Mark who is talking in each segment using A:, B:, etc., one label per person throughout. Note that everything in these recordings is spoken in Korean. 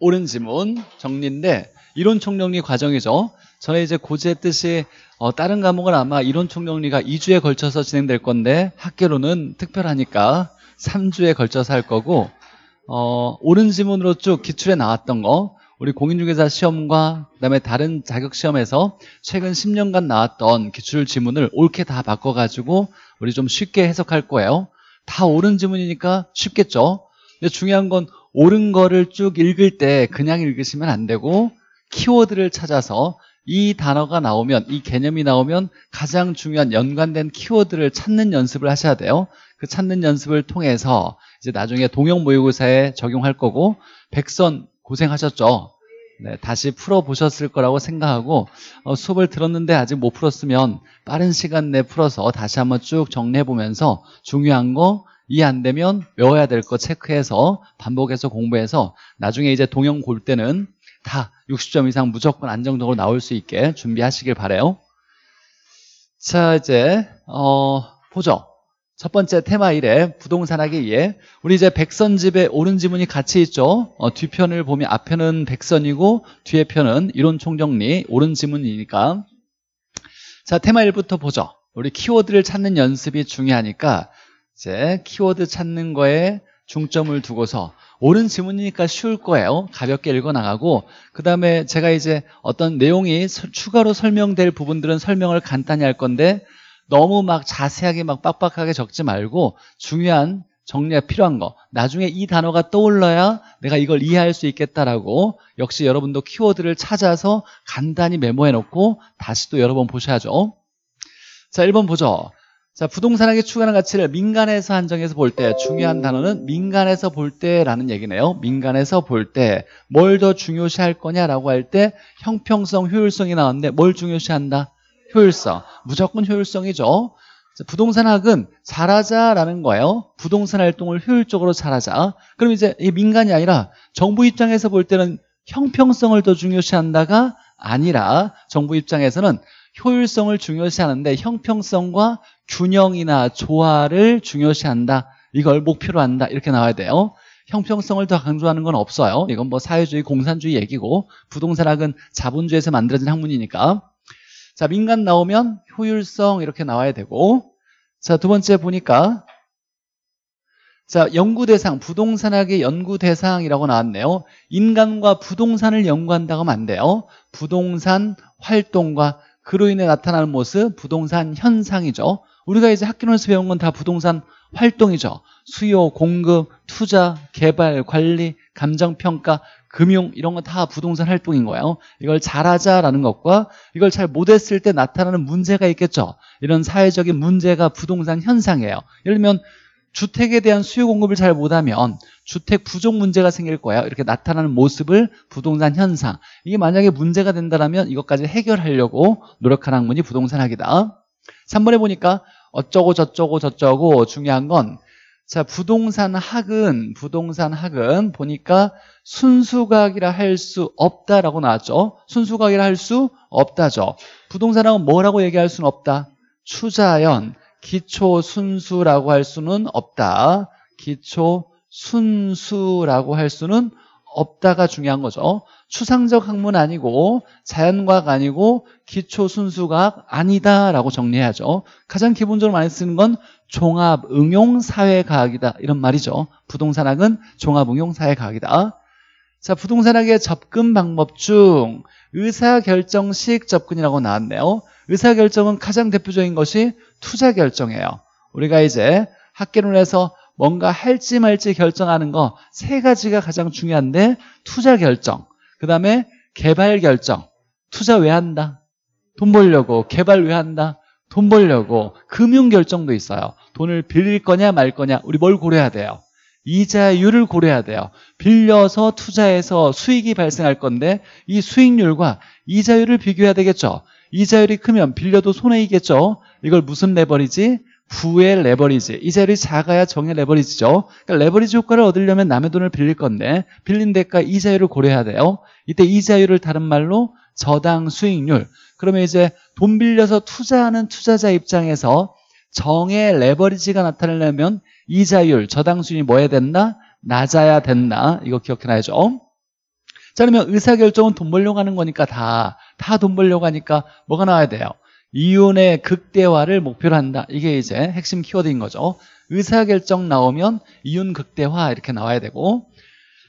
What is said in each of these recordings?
A: 옳은 지문 정리인데 이론 총정리 과정이죠. 전에 이제 고지의 뜻이 어, 다른 과목은 아마 이론 총정리가 2주에 걸쳐서 진행될 건데 학계로는 특별하니까 3주에 걸쳐서 할 거고 어, 옳은 지문으로 쭉 기출에 나왔던 거 우리 공인중개사 시험과 그다음에 다른 자격시험에서 최근 10년간 나왔던 기출 지문을 옳게 다 바꿔가지고 우리 좀 쉽게 해석할 거예요. 다 옳은 지문이니까 쉽겠죠. 근데 중요한 건 옳은 거를 쭉 읽을 때 그냥 읽으시면 안 되고 키워드를 찾아서 이 단어가 나오면 이 개념이 나오면 가장 중요한 연관된 키워드를 찾는 연습을 하셔야 돼요 그 찾는 연습을 통해서 이제 나중에 동영 모의고사에 적용할 거고 백선 고생하셨죠 네, 다시 풀어보셨을 거라고 생각하고 어, 수업을 들었는데 아직 못 풀었으면 빠른 시간 내에 풀어서 다시 한번 쭉 정리해보면서 중요한 거 이해 안 되면 외워야 될 거 체크해서 반복해서 공부해서 나중에 이제 동영 볼 때는 다 60점 이상 무조건 안정적으로 나올 수 있게 준비하시길 바래요. 자 이제 어 보죠. 첫 번째 테마 1의 부동산학에 의해 우리 이제 백선집에 오른 지문이 같이 있죠. 어, 뒤편을 보면 앞편은 백선이고 뒤에 편은 이론총정리 오른 지문이니까 자 테마 1부터 보죠. 우리 키워드를 찾는 연습이 중요하니까 이제 키워드 찾는 거에 중점을 두고서 옳은 지문이니까 쉬울 거예요. 가볍게 읽어나가고 그 다음에 제가 이제 어떤 내용이 추가로 설명될 부분들은 설명을 간단히 할 건데 너무 막 자세하게 막 빡빡하게 적지 말고 중요한 정리가 필요한 거 나중에 이 단어가 떠올라야 내가 이걸 이해할 수 있겠다라고 역시 여러분도 키워드를 찾아서 간단히 메모해 놓고 다시 또 여러 번 보셔야죠 자 1번 보죠 자, 부동산에게 추가하는 가치를 민간에서 한정해서 볼 때 중요한 단어는 민간에서 볼 때라는 얘기네요. 민간에서 볼 때 뭘 더 중요시할 거냐라고 할 때 형평성, 효율성이 나왔는데 뭘 중요시한다? 효율성. 무조건 효율성이죠. 자, 부동산학은 잘하자라는 거예요. 부동산 활동을 효율적으로 잘하자. 그럼 이제 이 민간이 아니라 정부 입장에서 볼 때는 형평성을 더 중요시한다가 아니라 정부 입장에서는 효율성을 중요시하는데 형평성과 균형이나 조화를 중요시한다. 이걸 목표로 한다. 이렇게 나와야 돼요. 형평성을 더 강조하는 건 없어요. 이건 뭐 사회주의, 공산주의 얘기고 부동산학은 자본주의에서 만들어진 학문이니까. 자, 민간 나오면 효율성 이렇게 나와야 되고 자, 두 번째 보니까 자, 연구 대상, 부동산학의 연구 대상이라고 나왔네요. 인간과 부동산을 연구한다고 하면 안 돼요. 부동산 활동과 그로 인해 나타나는 모습 부동산 현상이죠. 우리가 이제 학교론에서 배운 건 다 부동산 활동이죠. 수요, 공급, 투자, 개발, 관리, 감정평가, 금융 이런 건 다 부동산 활동인 거예요. 이걸 잘하자라는 것과 이걸 잘 못했을 때 나타나는 문제가 있겠죠. 이런 사회적인 문제가 부동산 현상이에요. 예를 들면 주택에 대한 수요 공급을 잘 못하면 주택 부족 문제가 생길 거야 이렇게 나타나는 모습을 부동산 현상 이게 만약에 문제가 된다면 이것까지 해결하려고 노력하는 학문이 부동산학이다 3번에 보니까 어쩌고 저쩌고 저쩌고 중요한 건 자, 부동산학은, 부동산학은 보니까 순수과학이라 할 수 없다라고 나왔죠. 순수과학이라 할 수 없다죠. 부동산학은 뭐라고 얘기할 수는 없다? 추자연, 기초 순수라고 할 수는 없다. 기초 순수라고 할 수는 없다가 중요한 거죠. 추상적 학문 아니고 자연과학 아니고 기초 순수과학 아니다라고 정리해야죠. 가장 기본적으로 많이 쓰는 건 종합 응용 사회과학이다 이런 말이죠. 부동산학은 종합 응용 사회과학이다. 자, 부동산학의 접근 방법 중 의사결정식 접근이라고 나왔네요. 의사결정은 가장 대표적인 것이 투자결정이에요. 우리가 이제 학계론에서 뭔가 할지 말지 결정하는 거 세 가지가 가장 중요한데 투자 결정, 그 다음에 개발 결정. 투자 왜 한다? 돈 벌려고. 개발 왜 한다? 돈 벌려고. 금융 결정도 있어요. 돈을 빌릴 거냐 말 거냐. 우리 뭘 고려해야 돼요? 이자율을 고려해야 돼요. 빌려서 투자해서 수익이 발생할 건데 이 수익률과 이자율을 비교해야 되겠죠. 이자율이 크면 빌려도 손해이겠죠. 이걸 무슨 레버리지? 부의 레버리지. 이 자리 작아야 정의 레버리지죠. 그러니까 레버리지 효과를 얻으려면 남의 돈을 빌릴 건데 빌린 대가 이자율을 고려해야 돼요. 이때 이자율을 다른 말로 저당 수익률. 그러면 이제 돈 빌려서 투자하는 투자자 입장에서 정의 레버리지가 나타나려면 이자율, 저당 수익이 뭐 해야 된다? 낮아야 된다. 이거 기억해놔야죠. 자, 그러면 의사결정은 돈 벌려고 하는 거니까 다, 다 돈 벌려고 하니까 뭐가 나와야 돼요? 이윤의 극대화를 목표로 한다. 이게 이제 핵심 키워드인 거죠. 의사결정 나오면 이윤 극대화 이렇게 나와야 되고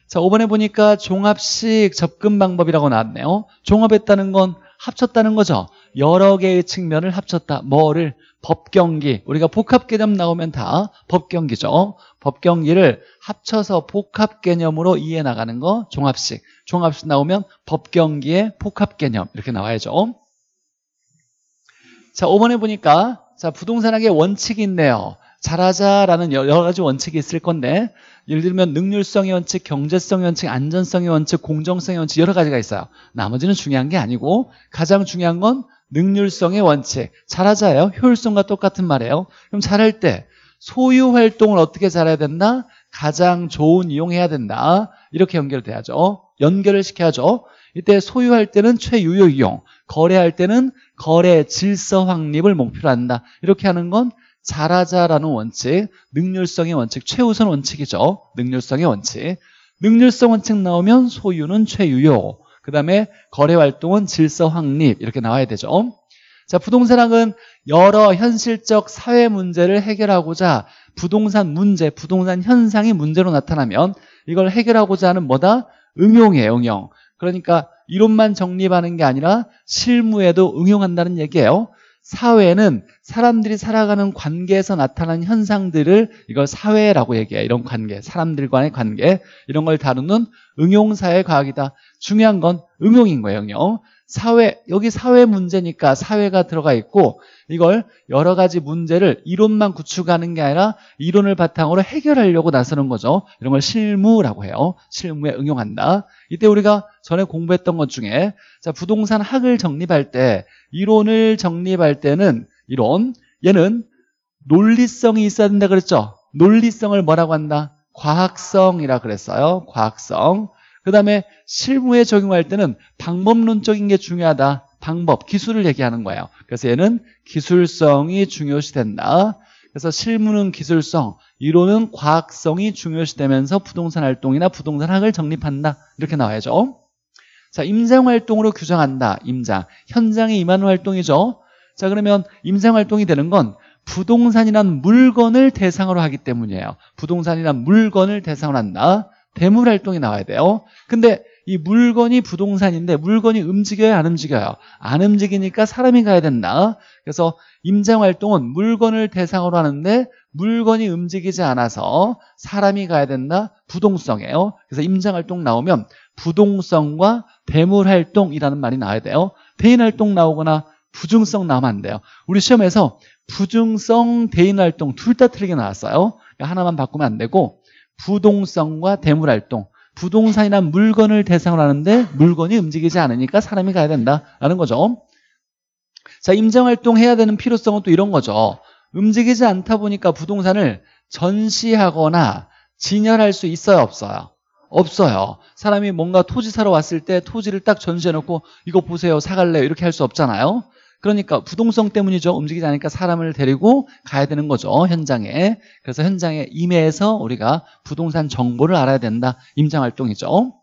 A: 자 5번에 보니까 종합식 접근 방법이라고 나왔네요. 종합했다는 건 합쳤다는 거죠. 여러 개의 측면을 합쳤다. 뭐를? 법경기. 우리가 복합 개념 나오면 다 법경기죠. 법경기를 합쳐서 복합 개념으로 이해 나가는 거 종합식. 종합식 나오면 법경기의 복합 개념 이렇게 나와야죠. 자, 5번에 보니까 자 부동산학의 원칙이 있네요. 잘하자라는 여러 가지 원칙이 있을 건데 예를 들면 능률성의 원칙, 경제성의 원칙, 안전성의 원칙, 공정성의 원칙 여러 가지가 있어요. 나머지는 중요한 게 아니고 가장 중요한 건 능률성의 원칙. 잘하자예요. 효율성과 똑같은 말이에요. 그럼 잘할 때 소유 활동을 어떻게 잘해야 된다? 가장 좋은 이용해야 된다. 이렇게 연결돼야죠. 연결을 시켜야죠. 이때 소유할 때는 최유효 이용, 거래할 때는 거래 질서 확립을 목표로 한다. 이렇게 하는 건 잘하자라는 원칙, 능률성의 원칙, 최우선 원칙이죠. 능률성의 원칙. 능률성 원칙 나오면 소유는 최유효. 그 다음에 거래활동은 질서 확립 이렇게 나와야 되죠. 자, 부동산학은 여러 현실적 사회 문제를 해결하고자 부동산 문제, 부동산 현상이 문제로 나타나면 이걸 해결하고자 하는 뭐다? 응용이에요, 응용. 그러니까 이론만 정립하는 게 아니라 실무에도 응용한다는 얘기예요. 사회는 사람들이 살아가는 관계에서 나타나는 현상들을 이걸 사회라고 얘기해 요 이런 관계, 사람들 간의 관계 이런 걸 다루는 응용사회 과학이다 중요한 건 응용인 거예요 응용 사회, 여기 사회 문제니까 사회가 들어가 있고 이걸 여러 가지 문제를 이론만 구축하는 게 아니라 이론을 바탕으로 해결하려고 나서는 거죠. 이런 걸 실무라고 해요. 실무에 응용한다. 이때 우리가 전에 공부했던 것 중에 자 부동산 학을 정립할 때 이론을 정립할 때는 이론 얘는 논리성이 있어야 된다 그랬죠. 논리성을 뭐라고 한다? 과학성이라 그랬어요. 과학성. 그 다음에 실무에 적용할 때는 방법론적인 게 중요하다. 방법, 기술을 얘기하는 거예요. 그래서 얘는 기술성이 중요시된다. 그래서 실무는 기술성, 이론은 과학성이 중요시되면서 부동산 활동이나 부동산 학을 정립한다. 이렇게 나와야죠. 자, 임상 활동으로 규정한다. 임장. 현장에 임하는 활동이죠. 자, 그러면 임상 활동이 되는 건 부동산이란 물건을 대상으로 하기 때문이에요. 부동산이란 물건을 대상으로 한다. 대물 활동이 나와야 돼요. 근데 이 물건이 부동산인데 물건이 움직여야 안 움직여요? 안 움직이니까 사람이 가야 된다. 그래서 임장 활동은 물건을 대상으로 하는데 물건이 움직이지 않아서 사람이 가야 된다. 부동성이에요. 그래서 임장 활동 나오면 부동성과 대물 활동이라는 말이 나와야 돼요. 대인 활동 나오거나 부중성 나오면 안 돼요. 우리 시험에서 부중성, 대인 활동 둘 다 틀리게 나왔어요. 하나만 바꾸면 안 되고 부동성과 대물활동 부동산이나 물건을 대상으로 하는데 물건이 움직이지 않으니까 사람이 가야 된다라는 거죠 자 임장활동 해야 되는 필요성은 또 이런 거죠 움직이지 않다 보니까 부동산을 전시하거나 진열할 수 있어요 없어요 없어요 사람이 뭔가 토지 사러 왔을 때 토지를 딱 전시해놓고 이거 보세요 사갈래요 이렇게 할 수 없잖아요 그러니까 부동성 때문이죠. 움직이지 않으니까 사람을 데리고 가야 되는 거죠. 현장에. 그래서 현장에 임해서 우리가 부동산 정보를 알아야 된다. 임장활동이죠.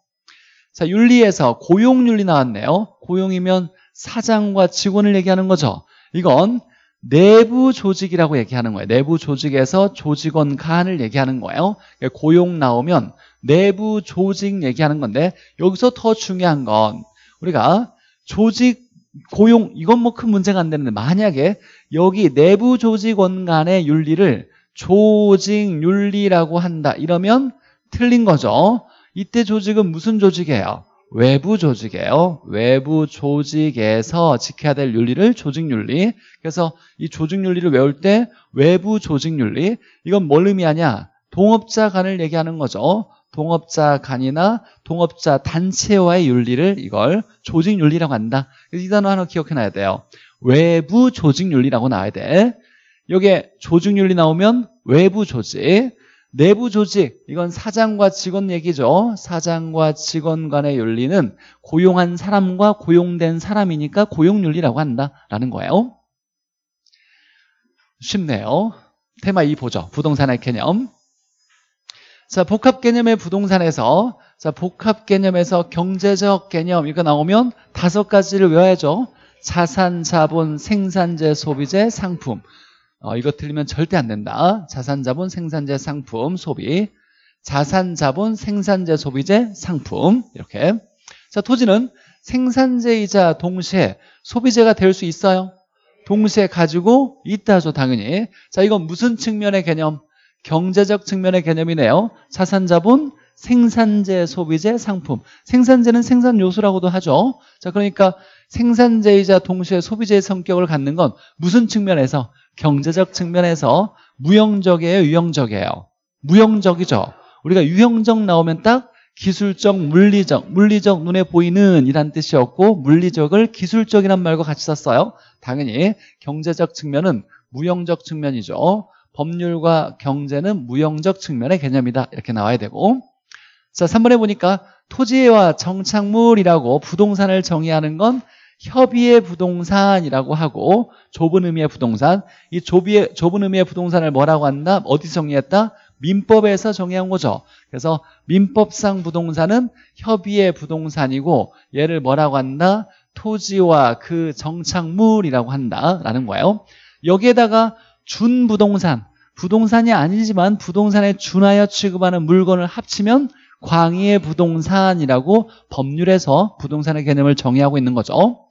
A: 자, 윤리에서 고용윤리 나왔네요. 고용이면 사장과 직원을 얘기하는 거죠. 이건 내부 조직이라고 얘기하는 거예요. 내부 조직에서 조직원 간을 얘기하는 거예요. 그러니까 고용 나오면 내부 조직 얘기하는 건데 여기서 더 중요한 건 우리가 조직 고용 이건 뭐 큰 문제가 안 되는데 만약에 여기 내부 조직원 간의 윤리를 조직 윤리라고 한다 이러면 틀린 거죠 이때 조직은 무슨 조직이에요? 외부 조직이에요 외부 조직에서 지켜야 될 윤리를 조직윤리 그래서 이 조직윤리를 외울 때 외부 조직윤리 이건 뭘 의미하냐 동업자 간을 얘기하는 거죠 동업자 간이나 동업자 단체와의 윤리를 이걸 조직윤리라고 한다. 이 단어 하나 기억해놔야 돼요. 외부 조직윤리라고 나와야 돼. 여기에 조직윤리 나오면 외부 조직, 내부 조직 이건 사장과 직원 얘기죠. 사장과 직원 간의 윤리는 고용한 사람과 고용된 사람이니까 고용윤리라고 한다라는 거예요. 쉽네요. 테마 2 보죠. 부동산의 개념. 자, 복합 개념의 부동산에서 자, 복합 개념에서 경제적 개념 이거 나오면 다섯 가지를 외워야죠. 자산, 자본, 생산재, 소비재, 상품. 어, 이거 틀리면 절대 안 된다. 자산, 자본, 생산재, 상품, 소비. 자산, 자본, 생산재, 소비재, 상품. 이렇게. 자, 토지는 생산재이자 동시에 소비재가 될 수 있어요. 동시에 가지고 있다죠, 당연히. 자, 이건 무슨 측면의 개념? 경제적 측면의 개념이네요. 자산자본, 생산재, 소비재, 상품. 생산재는 생산 요소라고도 하죠. 자, 그러니까 생산재이자 동시에 소비재의 성격을 갖는 건 무슨 측면에서? 경제적 측면에서 무형적이에요, 유형적이에요. 무형적이죠. 우리가 유형적 나오면 딱 기술적, 물리적, 물리적 눈에 보이는 이란 뜻이었고 물리적을 기술적이란 말과 같이 썼어요. 당연히 경제적 측면은 무형적 측면이죠. 법률과 경제는 무형적 측면의 개념이다. 이렇게 나와야 되고 자 3번에 보니까 토지와 정착물이라고 부동산을 정의하는 건 협의의 부동산이라고 하고 좁은 의미의 부동산 이 좁이의, 좁은 의미의 부동산을 뭐라고 한다? 어디서 정의했다 민법에서 정의한 거죠 그래서 민법상 부동산은 협의의 부동산이고 얘를 뭐라고 한다? 토지와 그 정착물이라고 한다라는 거예요 여기에다가 준부동산, 부동산이 아니지만 부동산에 준하여 취급하는 물건을 합치면 광의의 부동산이라고 법률에서 부동산의 개념을 정의하고 있는 거죠.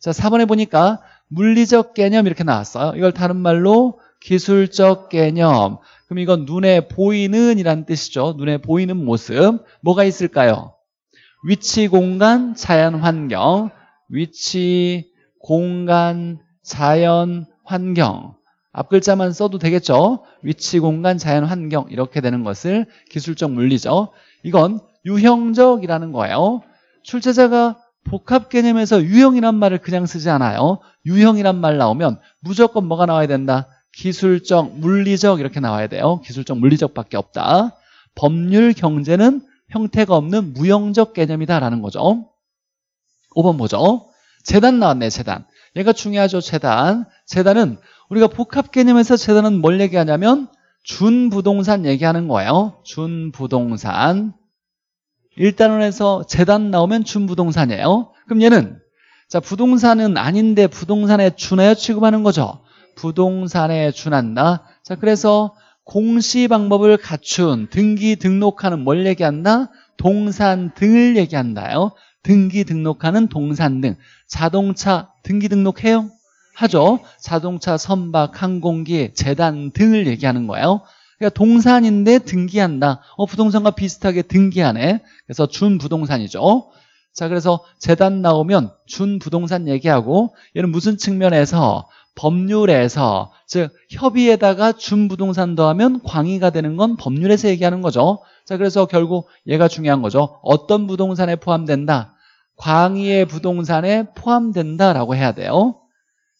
A: 자, 4번에 보니까 물리적 개념 이렇게 나왔어요. 이걸 다른 말로 기술적 개념. 그럼 이건 눈에 보이는 이란 뜻이죠. 눈에 보이는 모습. 뭐가 있을까요? 위치, 공간, 자연, 환경. 위치, 공간, 자연, 환경. 앞글자만 써도 되겠죠 위치, 공간, 자연, 환경 이렇게 되는 것을 기술적 물리죠 이건 유형적이라는 거예요 출제자가 복합 개념에서 유형이란 말을 그냥 쓰지 않아요 유형이란 말 나오면 무조건 뭐가 나와야 된다 기술적, 물리적 이렇게 나와야 돼요 기술적, 물리적밖에 없다 법률, 경제는 형태가 없는 무형적 개념이다라는 거죠 5번 뭐죠 재단 나왔네 재단 얘가 중요하죠 재단 재단은 우리가 복합 개념에서 재산은 뭘 얘기하냐면 준부동산 얘기하는 거예요. 준부동산. 1단원에서 재단 나오면 준부동산이에요. 그럼 얘는 자 부동산은 아닌데 부동산에 준하여 취급하는 거죠. 부동산에 준한다. 자 그래서 공시 방법을 갖춘 등기 등록하는 뭘 얘기한다? 동산 등을 얘기한다요. 등기 등록하는 동산 등. 자동차 등기 등록해요? 하죠. 자동차, 선박, 항공기, 재단 등을 얘기하는 거예요. 그러니까 동산인데 등기한다. 어, 부동산과 비슷하게 등기하네. 그래서 준부동산이죠. 자, 그래서 재단 나오면 준부동산 얘기하고 얘는 무슨 측면에서 법률에서 즉 협의에다가 준부동산 더하면 광의가 되는 건 법률에서 얘기하는 거죠. 자, 그래서 결국 얘가 중요한 거죠. 어떤 부동산에 포함된다? 광의의 부동산에 포함된다라고 해야 돼요.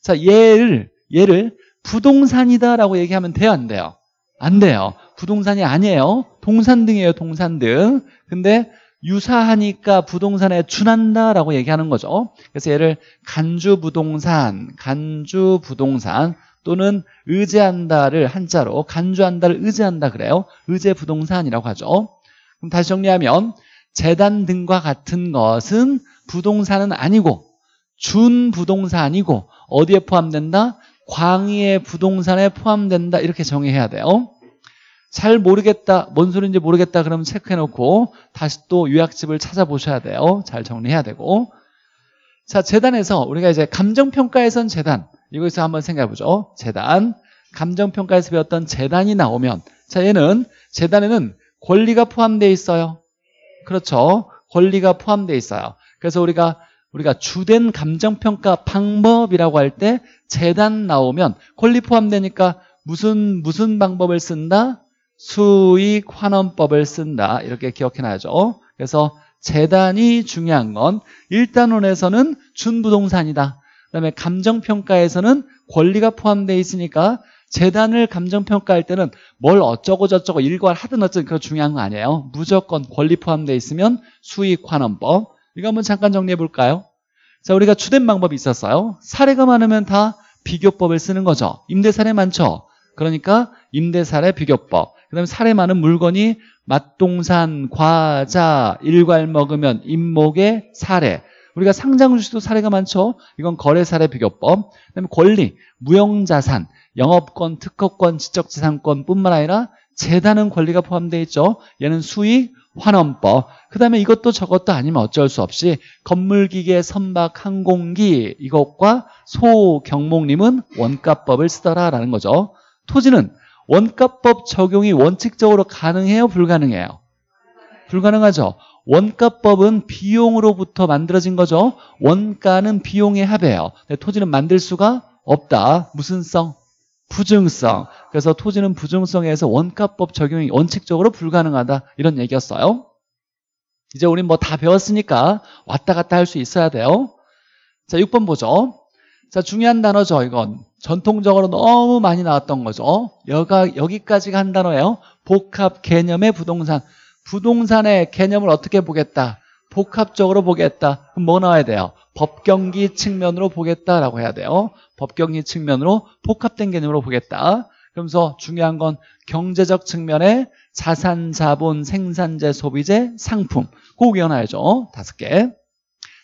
A: 자, 얘를, 얘를 부동산이다라고 얘기하면 돼요, 안 돼요? 안 돼요. 부동산이 아니에요. 동산등이에요, 동산등. 근데 유사하니까 부동산에 준한다라고 얘기하는 거죠. 그래서 얘를 간주부동산, 간주부동산 또는 의지한다를 한자로 간주한다를 의지한다 그래요. 의제부동산이라고 하죠. 그럼 다시 정리하면 재단 등과 같은 것은 부동산은 아니고 준부동산이고 어디에 포함된다? 광의의 부동산에 포함된다 이렇게 정의해야 돼요 잘 모르겠다 뭔 소리인지 모르겠다 그러면 체크해놓고 다시 또 요약집을 찾아보셔야 돼요 잘 정리해야 되고 자 재단에서 우리가 이제 감정평가에선 재단 이거에서 한번 생각해보죠 재단 감정평가에서 배웠던 재단이 나오면 자 얘는 재단에는 권리가 포함되어 있어요 그렇죠 권리가 포함되어 있어요 그래서 우리가 우리가 주된 감정평가 방법이라고 할 때 재단 나오면 권리 포함되니까 무슨 무슨 방법을 쓴다? 수익 환원법을 쓴다. 이렇게 기억해놔야죠. 그래서 재단이 중요한 건 1단원에서는 준부동산이다. 그다음에 감정평가에서는 권리가 포함되어 있으니까 재단을 감정평가할 때는 뭘 어쩌고 저쩌고 일괄 하든 어쩌든 그거 중요한 거 아니에요. 무조건 권리 포함되어 있으면 수익 환원법 이거 한번 잠깐 정리해 볼까요? 자, 우리가 주된 방법이 있었어요. 사례가 많으면 다 비교법을 쓰는 거죠. 임대 사례 많죠? 그러니까 임대 사례 비교법. 그다음에 사례 많은 물건이 맛동산, 과자, 일괄 먹으면 임목의 사례. 우리가 상장 주식도 사례가 많죠. 이건 거래 사례 비교법. 그다음에 권리, 무형자산, 영업권, 특허권, 지적재산권뿐만 아니라 재단은 권리가 포함되어 있죠. 얘는 수익, 환원법 그 다음에 이것도 저것도 아니면 어쩔 수 없이 건물기계 선박 항공기 이것과 소경목님은 원가법을 쓰더라라는 거죠 토지는 원가법 적용이 원칙적으로 가능해요 불가능해요 불가능하죠 원가법은 비용으로부터 만들어진 거죠 원가는 비용의 합이에요 토지는 만들 수가 없다 무슨 성? 부증성. 그래서 토지는 부증성에서 원가법 적용이 원칙적으로 불가능하다. 이런 얘기였어요. 이제 우린 뭐 다 배웠으니까 왔다 갔다 할 수 있어야 돼요. 자, 6번 보죠. 자, 중요한 단어죠, 이건. 전통적으로 너무 많이 나왔던 거죠. 여가, 여기까지간 단어예요. 복합 개념의 부동산. 부동산의 개념을 어떻게 보겠다? 복합적으로 보겠다. 그럼 뭐 나와야 돼요? 법경기 측면으로 보겠다라고 해야 돼요. 법경기 측면으로 복합된 개념으로 보겠다. 그러면서 중요한 건 경제적 측면에 자산, 자본, 생산재, 소비재, 상품 꼭 이어놔야죠. 다섯 개.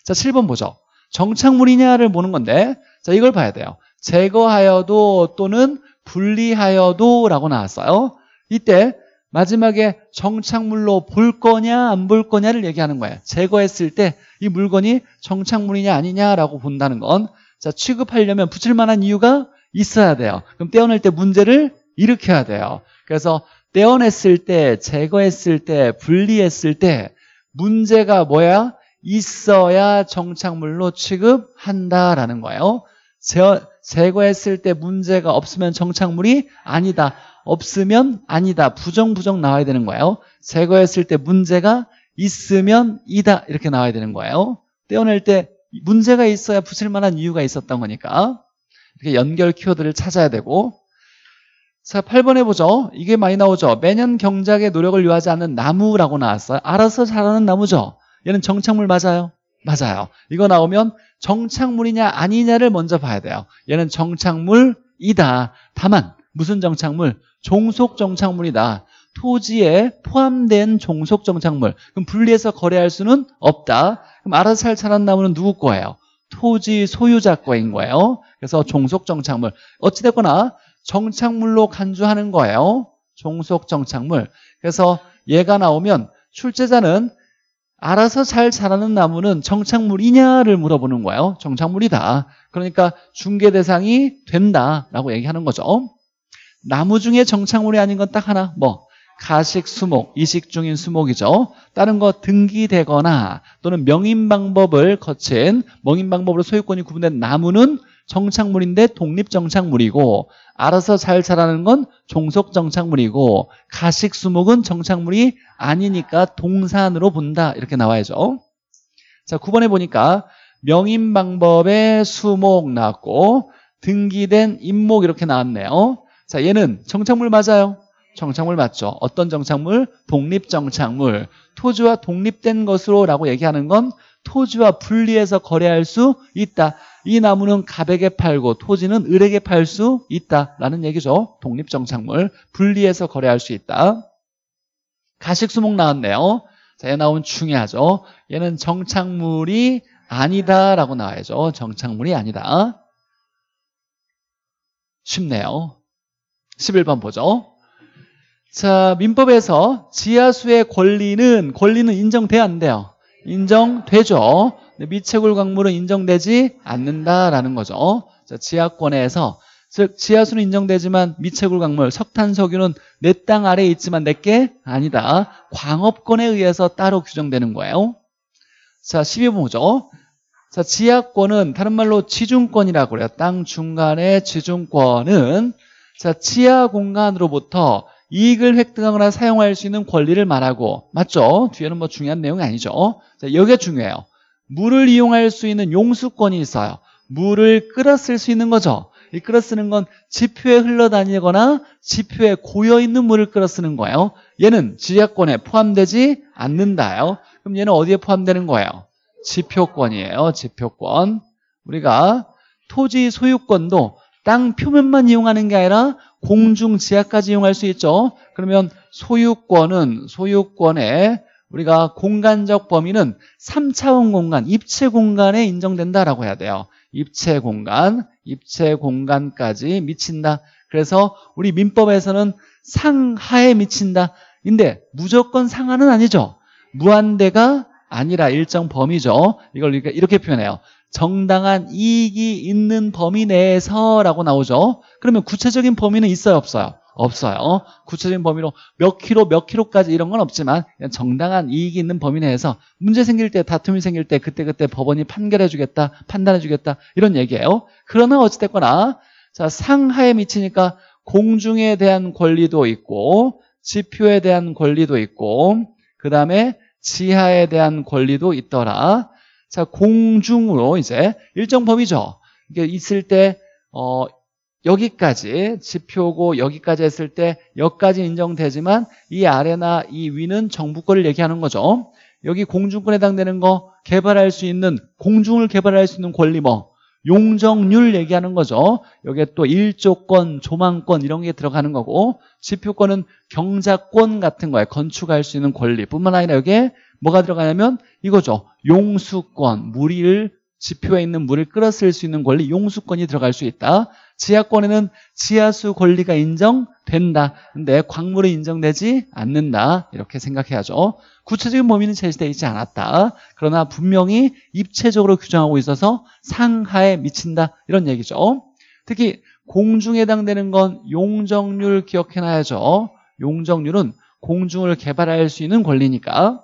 A: 자, 7번 보죠. 정착물이냐를 보는 건데 자 이걸 봐야 돼요. 제거하여도 또는 분리하여도 라고 나왔어요. 이때 마지막에 정착물로 볼 거냐 안 볼 거냐를 얘기하는 거예요. 제거했을 때 이 물건이 정착물이냐 아니냐라고 본다는 건 자, 취급하려면 붙일 만한 이유가 있어야 돼요. 그럼 떼어낼 때 문제를 일으켜야 돼요. 그래서 떼어냈을 때, 제거했을 때, 분리했을 때 문제가 뭐야? 있어야 정착물로 취급한다라는 거예요. 제, 제거했을 때 문제가 없으면 정착물이 아니다. 없으면 아니다. 부정, 부정 나와야 되는 거예요. 제거했을 때 문제가 있으면 이다. 이렇게 나와야 되는 거예요. 떼어낼 때 문제가 있어야 붙일 만한 이유가 있었던 거니까. 이렇게 연결 키워드를 찾아야 되고. 자, 8번 해보죠. 이게 많이 나오죠. 매년 경작의 노력을 요하지 않는 나무라고 나왔어요. 알아서 자라는 나무죠. 얘는 정착물 맞아요? 맞아요. 이거 나오면 정착물이냐 아니냐를 먼저 봐야 돼요. 얘는 정착물이다. 다만 무슨 정착물? 종속 정착물이다. 토지에 포함된 종속 정착물. 그럼 분리해서 거래할 수는 없다. 그럼 알아서 살 자란 나무는 누구 거예요? 토지 소유자 거인 거예요. 그래서 종속 정착물. 어찌됐거나 정착물로 간주하는 거예요. 종속 정착물. 그래서 얘가 나오면 출제자는 알아서 잘 자라는 나무는 정착물이냐를 물어보는 거예요. 정착물이다. 그러니까 중개 대상이 된다라고 얘기하는 거죠. 나무 중에 정착물이 아닌 건 딱 하나 뭐 가식 수목, 이식 중인 수목이죠. 다른 거 등기되거나 또는 명인 방법을 거친 명인 방법으로 소유권이 구분된 나무는 정착물인데 독립 정착물이고 알아서 잘 자라는 건 종속 정착물이고 가식 수목은 정착물이 아니니까 동산으로 본다 이렇게 나와야죠. 자, 9번에 보니까 명인 방법의 수목 나왔고 등기된 임목 이렇게 나왔네요. 자, 얘는 정착물 맞아요. 정착물 맞죠. 어떤 정착물? 독립정착물. 토지와 독립된 것으로 라고 얘기하는 건 토지와 분리해서 거래할 수 있다. 이 나무는 갑에게 팔고 토지는 을에게 팔 수 있다라는 얘기죠. 독립정착물. 분리해서 거래할 수 있다. 가식수목 나왔네요. 자, 얘 나온 중요하죠. 얘는 정착물이 아니다라고 나와야죠. 정착물이 아니다. 쉽네요. 11번 보죠. 자, 민법에서 지하수의 권리는 권리는 인정돼야 안 돼요. 인정되죠. 미채굴 강물은 인정되지 않는다라는 거죠. 자, 지하권에서 즉 지하수는 인정되지만 미채굴 강물 석탄, 석유는 내 땅 아래에 있지만 내게 아니다. 광업권에 의해서 따로 규정되는 거예요. 자, 1 2번보죠 자, 지하권은 다른 말로 지중권이라고 그래요. 땅 중간의 지중권은 자, 지하 공간으로부터 이익을 획득하거나 사용할 수 있는 권리를 말하고 맞죠? 뒤에는 뭐 중요한 내용이 아니죠. 자, 여기가 중요해요. 물을 이용할 수 있는 용수권이 있어요. 물을 끌어 쓸 수 있는 거죠. 이 끌어 쓰는 건 지표에 흘러다니거나 지표에 고여 있는 물을 끌어 쓰는 거예요. 얘는 지하권에 포함되지 않는다요. 그럼 얘는 어디에 포함되는 거예요? 지표권이에요. 지표권. 우리가 토지 소유권도 땅 표면만 이용하는 게 아니라 공중 지하까지 이용할 수 있죠. 그러면 소유권은 소유권에 우리가 공간적 범위는 3차원 공간, 입체 공간에 인정된다라고 해야 돼요. 입체 공간, 입체 공간까지 미친다. 그래서 우리 민법에서는 상하에 미친다. 근데 무조건 상하는 아니죠. 무한대가 아니라 일정 범위죠. 이걸 이렇게 표현해요. 정당한 이익이 있는 범위 내에서라고 나오죠. 그러면 구체적인 범위는 있어요, 없어요? 없어요. 어? 구체적인 범위로 몇키로몇키로까지 이런 건 없지만 정당한 이익이 있는 범위 내에서 문제 생길 때, 다툼이 생길 때 그때그때 그때 법원이 판결해 주겠다, 판단해 주겠다 이런 얘기예요. 그러나 어찌됐거나 자 상하에 미치니까 공중에 대한 권리도 있고 지표에 대한 권리도 있고 그 다음에 지하에 대한 권리도 있더라. 자, 공중으로 이제 일정 범위죠. 이게 있을 때, 어, 여기까지 지표고 여기까지 했을 때 여기까지 인정되지만 이 아래나 이 위는 정부 거를 얘기하는 거죠. 여기 공중권에 해당되는 거 개발할 수 있는 공중을 개발할 수 있는 권리 뭐 용적률 얘기하는 거죠. 여기에 또 일조권, 조망권 이런 게 들어가는 거고 지표권은 경작권 같은 거예요. 건축할 수 있는 권리 뿐만 아니라 여기에 뭐가 들어가냐면 이거죠. 용수권, 무리를 지표에 있는 물을 끌어쓸 수 있는 권리 용수권이 들어갈 수 있다. 지하권에는 지하수 권리가 인정된다. 근데 광물은 인정되지 않는다. 이렇게 생각해야죠. 구체적인 범위는 제시되어 있지 않았다. 그러나 분명히 입체적으로 규정하고 있어서 상하에 미친다. 이런 얘기죠. 특히 공중에 해당되는 건 용적률 기억해놔야죠. 용적률은 공중을 개발할 수 있는 권리니까.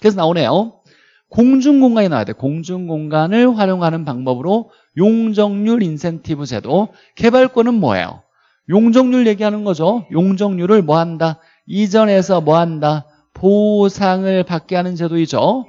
A: 그래서 나오네요. 공중 공간이 나와야 돼. 공중 공간을 활용하는 방법으로 용적률 인센티브 제도. 개발권은 뭐예요? 용적률 얘기하는 거죠. 용적률을 뭐 한다? 이전에서 뭐 한다? 보상을 받게 하는 제도이죠.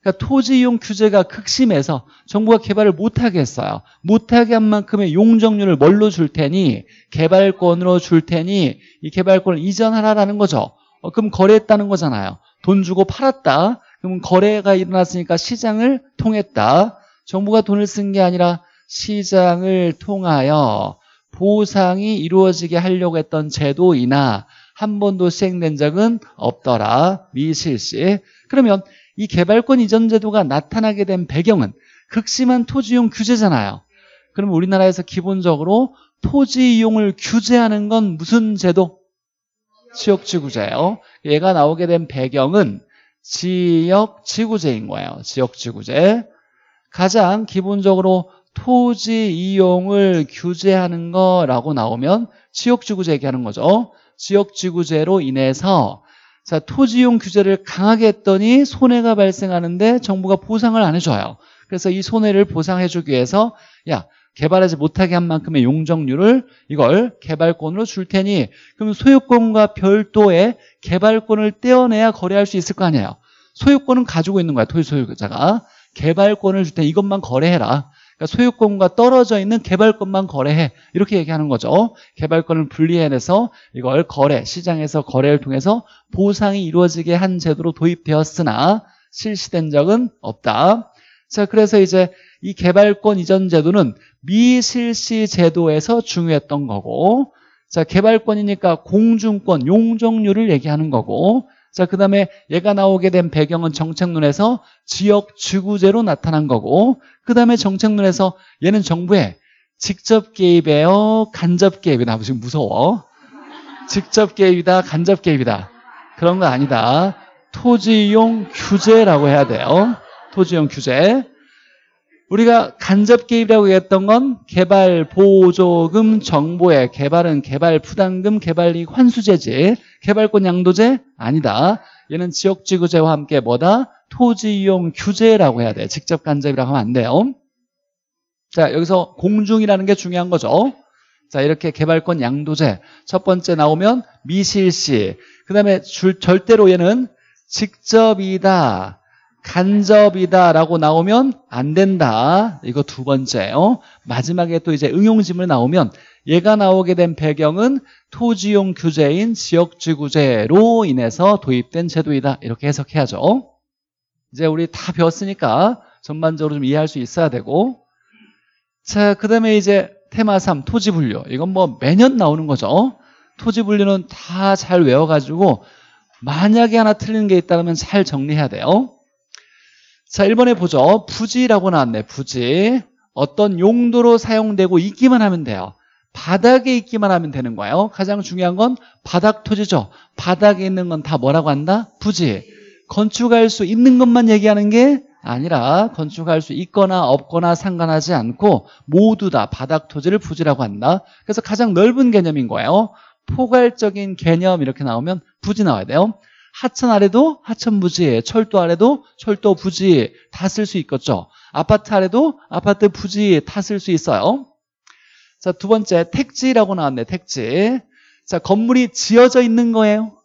A: 그러니까 토지 이용 규제가 극심해서 정부가 개발을 못하게 했어요. 못하게 한 만큼의 용적률을 뭘로 줄 테니 개발권으로 줄 테니 이 개발권을 이전하라라는 거죠. 어, 그럼 거래했다는 거잖아요. 돈 주고 팔았다. 그럼 거래가 일어났으니까 시장을 통했다. 정부가 돈을 쓴 게 아니라 시장을 통하여 보상이 이루어지게 하려고 했던 제도이나 한 번도 시행된 적은 없더라. 미실시. 그러면 이 개발권 이전 제도가 나타나게 된 배경은 극심한 토지용 규제잖아요. 그럼 우리나라에서 기본적으로 토지 이용을 규제하는 건 무슨 제도? 지역지구제요. 얘가 나오게 된 배경은 지역 지구제인 거예요. 지역 지구제. 가장 기본적으로 토지 이용을 규제하는 거라고 나오면 지역 지구제 얘기하는 거죠. 지역 지구제로 인해서 자, 토지 이용 규제를 강하게 했더니 손해가 발생하는데 정부가 보상을 안 해줘요. 그래서 이 손해를 보상해주기 위해서 야 개발하지 못하게 한 만큼의 용적률을 이걸 개발권으로 줄 테니 그럼 소유권과 별도의 개발권을 떼어내야 거래할 수 있을 거 아니에요 소유권은 가지고 있는 거야 토지 소유자가 개발권을 줄 테니 이것만 거래해라 그러니까 소유권과 떨어져 있는 개발권만 거래해 이렇게 얘기하는 거죠 개발권을 분리해내서 이걸 거래 시장에서 거래를 통해서 보상이 이루어지게 한 제도로 도입되었으나 실시된 적은 없다 자 그래서 이제 이 개발권 이전 제도는 미실시 제도에서 중요했던 거고 자 개발권이니까 공중권, 용적률을 얘기하는 거고 자, 그 다음에 얘가 나오게 된 배경은 정책론에서 지역 주구제로 나타난 거고 그 다음에 정책론에서 얘는 정부에 직접 개입해요 간접 개입이 나무 지금 무서워 직접 개입이다, 간접 개입이다 그런 거 아니다 토지용 규제라고 해야 돼요 토지용 규제 우리가 간접 개입이라고 했던 건 개발 보조금 정보의 개발은 개발 부담금 개발 이익 환수제지 개발권 양도제 아니다. 얘는 지역 지구제와 함께 뭐다? 토지 이용 규제라고 해야 돼. 직접 간접이라고 하면 안 돼요. 자, 여기서 공중이라는 게 중요한 거죠. 자, 이렇게 개발권 양도제 첫 번째 나오면 미실시. 그다음에 절대로 얘는 직접이다. 간접이다라고 나오면 안 된다. 이거 두 번째. 요 마지막에 또 이제 응용지문 나오면 얘가 나오게 된 배경은 토지용 규제인 지역지구제로 인해서 도입된 제도이다. 이렇게 해석해야죠. 이제 우리 다 배웠으니까 전반적으로 좀 이해할 수 있어야 되고 자, 그 다음에 이제 테마 3 토지 분류. 이건 뭐 매년 나오는 거죠. 토지 분류는 다 잘 외워가지고 만약에 하나 틀린 게 있다면 잘 정리해야 돼요. 자, 1번에 보죠. 부지라고 나왔네. 부지. 어떤 용도로 사용되고 있기만 하면 돼요. 바닥에 있기만 하면 되는 거예요. 가장 중요한 건 바닥 토지죠. 바닥에 있는 건 다 뭐라고 한다? 부지. 건축할 수 있는 것만 얘기하는 게 아니라 건축할 수 있거나 없거나 상관하지 않고 모두 다 바닥 토지를 부지라고 한다. 그래서 가장 넓은 개념인 거예요. 포괄적인 개념 이렇게 나오면 부지 나와야 돼요. 하천 아래도 하천 부지, 철도 아래도 철도 부지 다 쓸 수 있겠죠. 아파트 아래도 아파트 부지 다 쓸 수 있어요. 자, 두 번째 택지라고 나왔네. 택지. 자, 건물이 지어져 있는 거예요?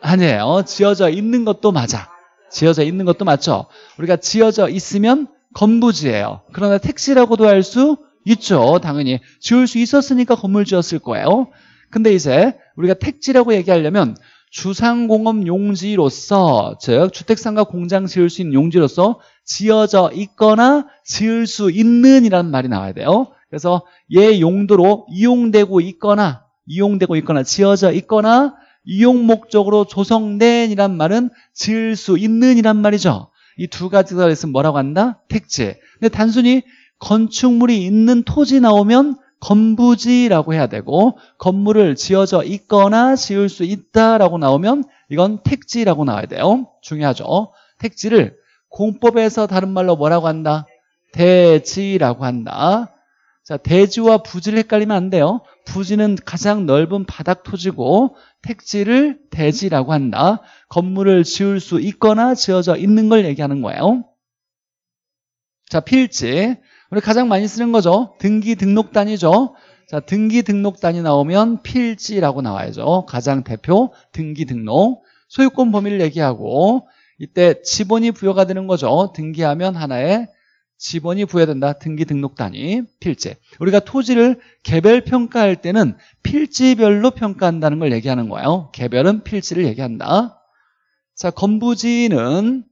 A: 아니에요. 지어져 있는 것도 맞아. 지어져 있는 것도 맞죠. 우리가 지어져 있으면 건부지예요. 그러나 택지라고도 할 수 있죠. 당연히 지을 수 있었으니까 건물 지었을 거예요. 근데 이제 우리가 택지라고 얘기하려면 주상공업 용지로서 즉 주택상가 공장 지을 수 있는 용지로서 지어져 있거나 지을 수 있는 이라는 말이 나와야 돼요 그래서 얘 용도로 이용되고 있거나 이용되고 있거나 지어져 있거나 이용 목적으로 조성된 이란 말은 지을 수 있는 이란 말이죠 이 두 가지가 있으면 뭐라고 한다? 택지 근데 단순히 건축물이 있는 토지 나오면 건부지라고 해야 되고 건물을 지어져 있거나 지을 수 있다라고 나오면 이건 택지라고 나와야 돼요. 중요하죠. 택지를 공법에서 다른 말로 뭐라고 한다? 대지라고 한다. 자, 대지와 부지를 헷갈리면 안 돼요. 부지는 가장 넓은 바닥 토지고 택지를 대지라고 한다. 건물을 지을 수 있거나 지어져 있는 걸 얘기하는 거예요. 자, 필지. 우리 가장 많이 쓰는 거죠. 등기 등록 단이죠 자, 등기 등록 단이 나오면 필지라고 나와야죠. 가장 대표 등기 등록 소유권 범위를 얘기하고 이때 지번이 부여가 되는 거죠. 등기하면 하나의 지번이 부여된다. 등기 등록 단이 필지. 우리가 토지를 개별 평가할 때는 필지별로 평가한다는 걸 얘기하는 거예요. 개별은 필지를 얘기한다. 자, 건부지는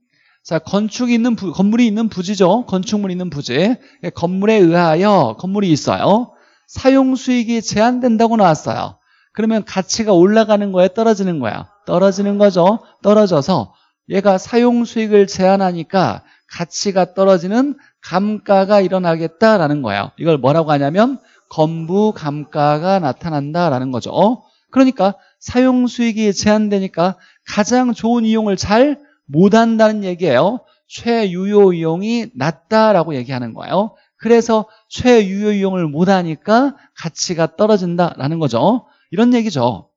A: 자, 건축이 있는 부, 건물이 있는 부지죠. 건축물 있는 부지. 예, 건물에 의하여 건물이 있어요. 사용 수익이 제한된다고 나왔어요. 그러면 가치가 올라가는 거예요, 떨어지는 거야? 떨어지는 거죠. 떨어져서 얘가 사용 수익을 제한하니까 가치가 떨어지는 감가가 일어나겠다라는 거예요. 이걸 뭐라고 하냐면 건부 감가가 나타난다라는 거죠. 그러니까 사용 수익이 제한되니까 가장 좋은 이용을 잘 못한다는 얘기예요. 최유효 이용이 낮다라고 얘기하는 거예요. 그래서 최유효 이용을 못하니까 가치가 떨어진다라는 거죠. 이런 얘기죠.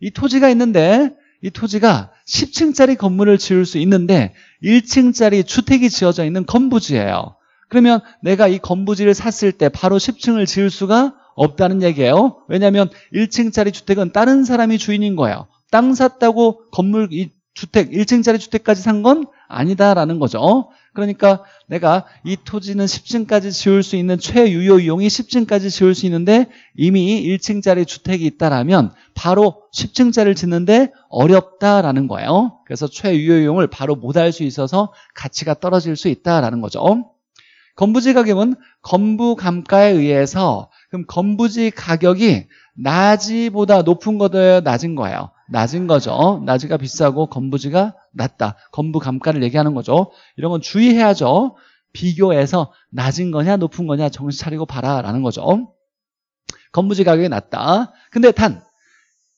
A: 이 토지가 있는데 이 토지가 10층짜리 건물을 지을 수 있는데 1층짜리 주택이 지어져 있는 건부지예요. 그러면 내가 이 건부지를 샀을 때 바로 10층을 지을 수가 없다는 얘기예요. 왜냐하면 1층짜리 주택은 다른 사람이 주인인 거예요. 땅 샀다고 건물 이 주택, 1층짜리 주택까지 산 건 아니다라는 거죠. 그러니까 내가 이 토지는 10층까지 지을 수 있는 최유효 이용이 10층까지 지을 수 있는데 이미 1층짜리 주택이 있다라면 바로 10층짜리를 짓는데 어렵다라는 거예요. 그래서 최유효 이용을 바로 못할 수 있어서 가치가 떨어질 수 있다라는 거죠. 건부지 가격은 건부 감가에 의해서 그럼 건부지 가격이 낮이보다 높은 거보다 낮은 거예요. 낮은 거죠. 낮이가 비싸고 건부지가 낮다. 건부 감가를 얘기하는 거죠. 이런 건 주의해야죠. 비교해서 낮은 거냐 높은 거냐 정신 차리고 봐라라는 거죠. 건부지 가격이 낮다. 근데 단,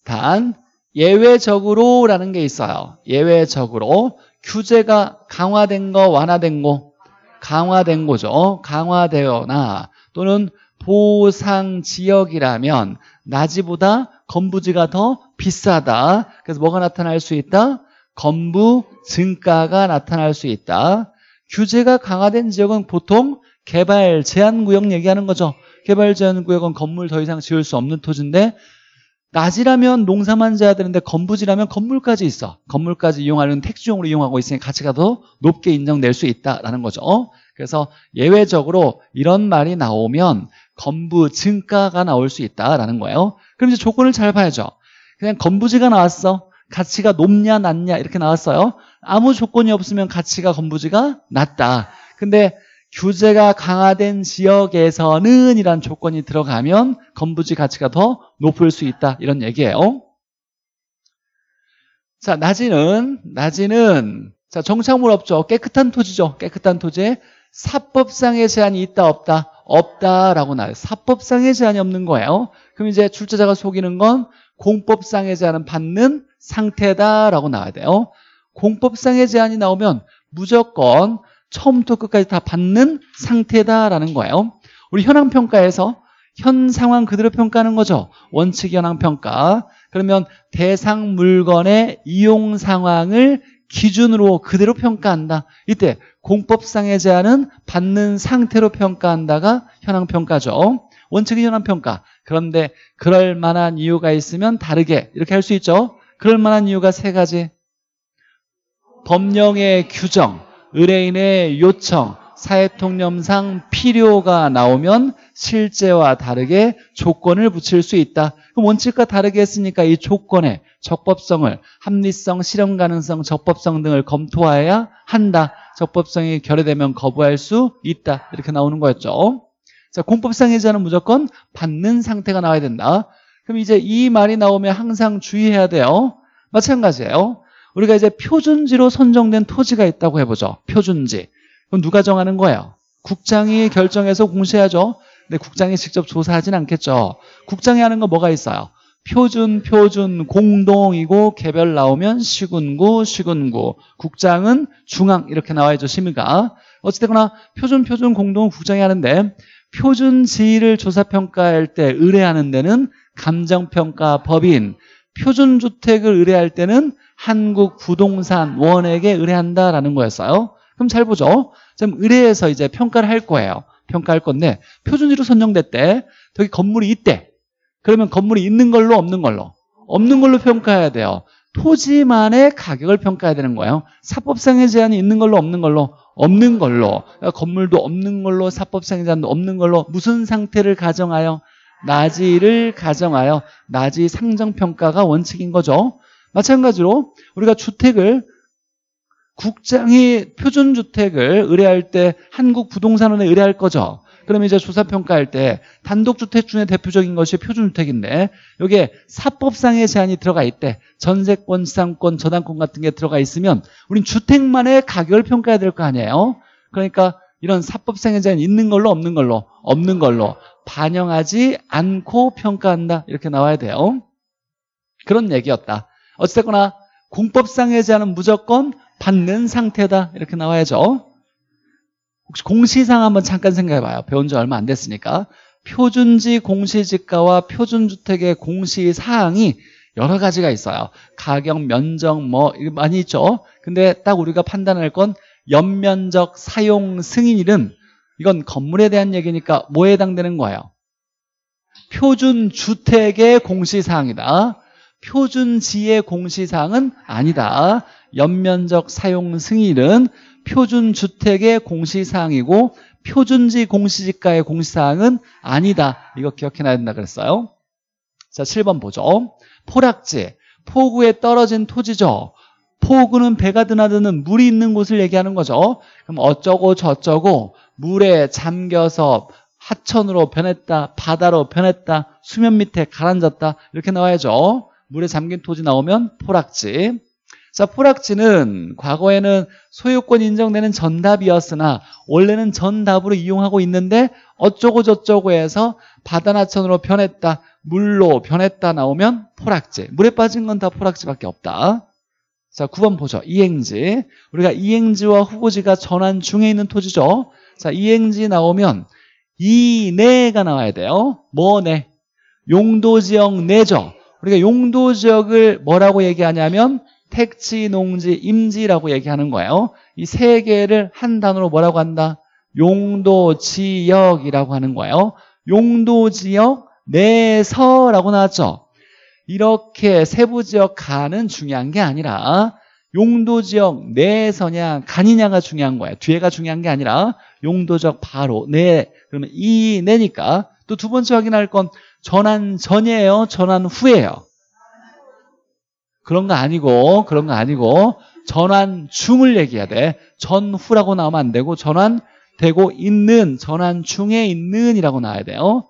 A: 단 예외적으로라는 게 있어요. 예외적으로 규제가 강화된 거 완화된 거 강화된 거죠. 강화되거나 또는 보상 지역이라면 낮이보다 건부지가 더 비싸다. 그래서 뭐가 나타날 수 있다? 건부 증가가 나타날 수 있다. 규제가 강화된 지역은 보통 개발 제한구역 얘기하는 거죠. 개발 제한구역은 건물 더 이상 지을 수 없는 토지인데 낮이라면 농사만 지어야 되는데 건부지라면 건물까지 있어. 건물까지 이용하는 택지용으로 이용하고 있으니 가치가 더 높게 인정될 수 있다라는 거죠. 그래서 예외적으로 이런 말이 나오면 건부 증가가 나올 수 있다라는 거예요. 그럼 이제 조건을 잘 봐야죠. 그냥 건부지가 나왔어. 가치가 높냐 낮냐 이렇게 나왔어요. 아무 조건이 없으면 가치가 건부지가 낮다. 근데 규제가 강화된 지역에서는 이란 조건이 들어가면 건부지 가치가 더 높을 수 있다 이런 얘기예요. 자 낮이는 낮이는 자 정착물 없죠. 깨끗한 토지죠. 깨끗한 토지에 사법상의 제한이 있다 없다. 없다라고 나와요. 사법상 의제한이 없는 거예요. 그럼 이제 출제자가 속이는 건 공법상 의제한은 받는 상태다라고 나와야 돼요. 공법상 의제한이 나오면 무조건 처음부터 끝까지 다 받는 상태다라는 거예요. 우리 현황평가에서 현 상황 그대로 평가하는 거죠. 원칙 현황평가. 그러면 대상 물건의 이용 상황을 기준으로 그대로 평가한다. 이때 공법상의 제한은 받는 상태로 평가한다가 현황평가죠. 원칙이 현황평가. 그런데 그럴 만한 이유가 있으면 다르게 이렇게 할 수 있죠. 그럴 만한 이유가 세 가지. 법령의 규정, 의뢰인의 요청, 사회통념상 필요가 나오면 실제와 다르게 조건을 붙일 수 있다. 그럼 원칙과 다르게 했으니까 이 조건의 적법성을 합리성, 실현 가능성, 적법성 등을 검토해야 한다. 적법성이 결여되면 거부할 수 있다. 이렇게 나오는 거였죠. 자, 공법상 의자는 무조건 받는 상태가 나와야 된다. 그럼 이제 이 말이 나오면 항상 주의해야 돼요. 마찬가지예요. 우리가 이제 표준지로 선정된 토지가 있다고 해보죠. 표준지. 그럼 누가 정하는 거예요? 국장이 결정해서 공시해야죠. 근데 국장이 직접 조사하진 않겠죠. 국장이 하는 거 뭐가 있어요? 표준, 표준, 공동이고 개별 나오면 시군구, 시군구. 국장은 중앙 이렇게 나와야죠. 심의가. 어찌되거나 표준, 표준, 공동 국장이 하는데 표준 지위를 조사평가할 때 의뢰하는 데는 감정평가 법인, 표준 주택을 의뢰할 때는 한국부동산원에게 의뢰한다라는 거였어요. 그럼 잘 보죠. 지금 의뢰해서 이제 평가를 할 거예요. 평가할 건데 표준지로 선정될때 저기 건물이 있대. 그러면 건물이 있는 걸로 없는 걸로 없는 걸로 평가해야 돼요. 토지만의 가격을 평가해야 되는 거예요. 사법상의 제한이 있는 걸로 없는 걸로 없는 걸로 그러니까 건물도 없는 걸로 사법상의 제한도 없는 걸로 무슨 상태를 가정하여 낮이를 가정하여 낮이 상정평가가 원칙인 거죠. 마찬가지로 우리가 주택을 국장이 표준주택을 의뢰할 때 한국부동산원에 의뢰할 거죠. 그러면 이제 조사평가할 때 단독주택 중에 대표적인 것이 표준주택인데 이게 사법상의 제한이 들어가 있대 전세권, 지상권, 저당권 같은 게 들어가 있으면 우린 주택만의 가격을 평가해야 될 거 아니에요 그러니까 이런 사법상의 제한이 있는 걸로 없는 걸로 없는 걸로 반영하지 않고 평가한다 이렇게 나와야 돼요 그런 얘기였다 어쨌거나 공법상의 제한은 무조건 받는 상태다 이렇게 나와야죠 혹시 공시상 한번 잠깐 생각해봐요 배운 지 얼마 안 됐으니까 표준지 공시지가와 표준주택의 공시사항이 여러 가지가 있어요 가격, 면적 뭐 많이 있죠 근데 딱 우리가 판단할 건 연면적 사용 승인일은 이건 건물에 대한 얘기니까 뭐에 해당되는 거예요? 표준주택의 공시사항이다 표준지의 공시사항은 아니다 연면적 사용 승인은 표준주택의 공시사항이고 표준지 공시지가의 공시사항은 아니다. 이거 기억해놔야 된다 그랬어요. 자, 7번 보죠. 포락지, 포구에 떨어진 토지죠. 포구는 배가 드나드는 물이 있는 곳을 얘기하는 거죠. 그럼 어쩌고 저쩌고 물에 잠겨서 하천으로 변했다, 바다로 변했다, 수면 밑에 가라앉았다 이렇게 나와야죠. 물에 잠긴 토지 나오면 포락지. 자, 포락지는 과거에는 소유권 인정되는 전답이었으나 원래는 전답으로 이용하고 있는데 어쩌고 저쩌고 해서 바다나천으로 변했다, 물로 변했다 나오면 포락지. 물에 빠진 건 다 포락지밖에 없다. 자, 9번 보죠. 이행지. 우리가 이행지와 후보지가 전환 중에 있는 토지죠. 자, 이행지 나오면 이내가 나와야 돼요. 뭐내? 용도지역 내죠. 우리가 용도지역을 뭐라고 얘기하냐면 택지, 농지, 임지라고 얘기하는 거예요. 이 세 개를 한 단어로 뭐라고 한다? 용도, 지역이라고 하는 거예요. 용도, 지역, 내서라고 나왔죠. 이렇게 세부 지역 간은 중요한 게 아니라 용도 지역 내서냐 간이냐가 중요한 거예요 뒤에가 중요한 게 아니라 용도 지역 바로 내 그러면 이 내니까 또 두 번째 확인할 건 전환 전이에요. 전환 후에요 그런 거 아니고 그런 거 아니고 전환 중을 얘기해야 돼. 전후라고 나오면 안 되고 전환되고 있는 전환 중에 있는이라고 나와야 돼요.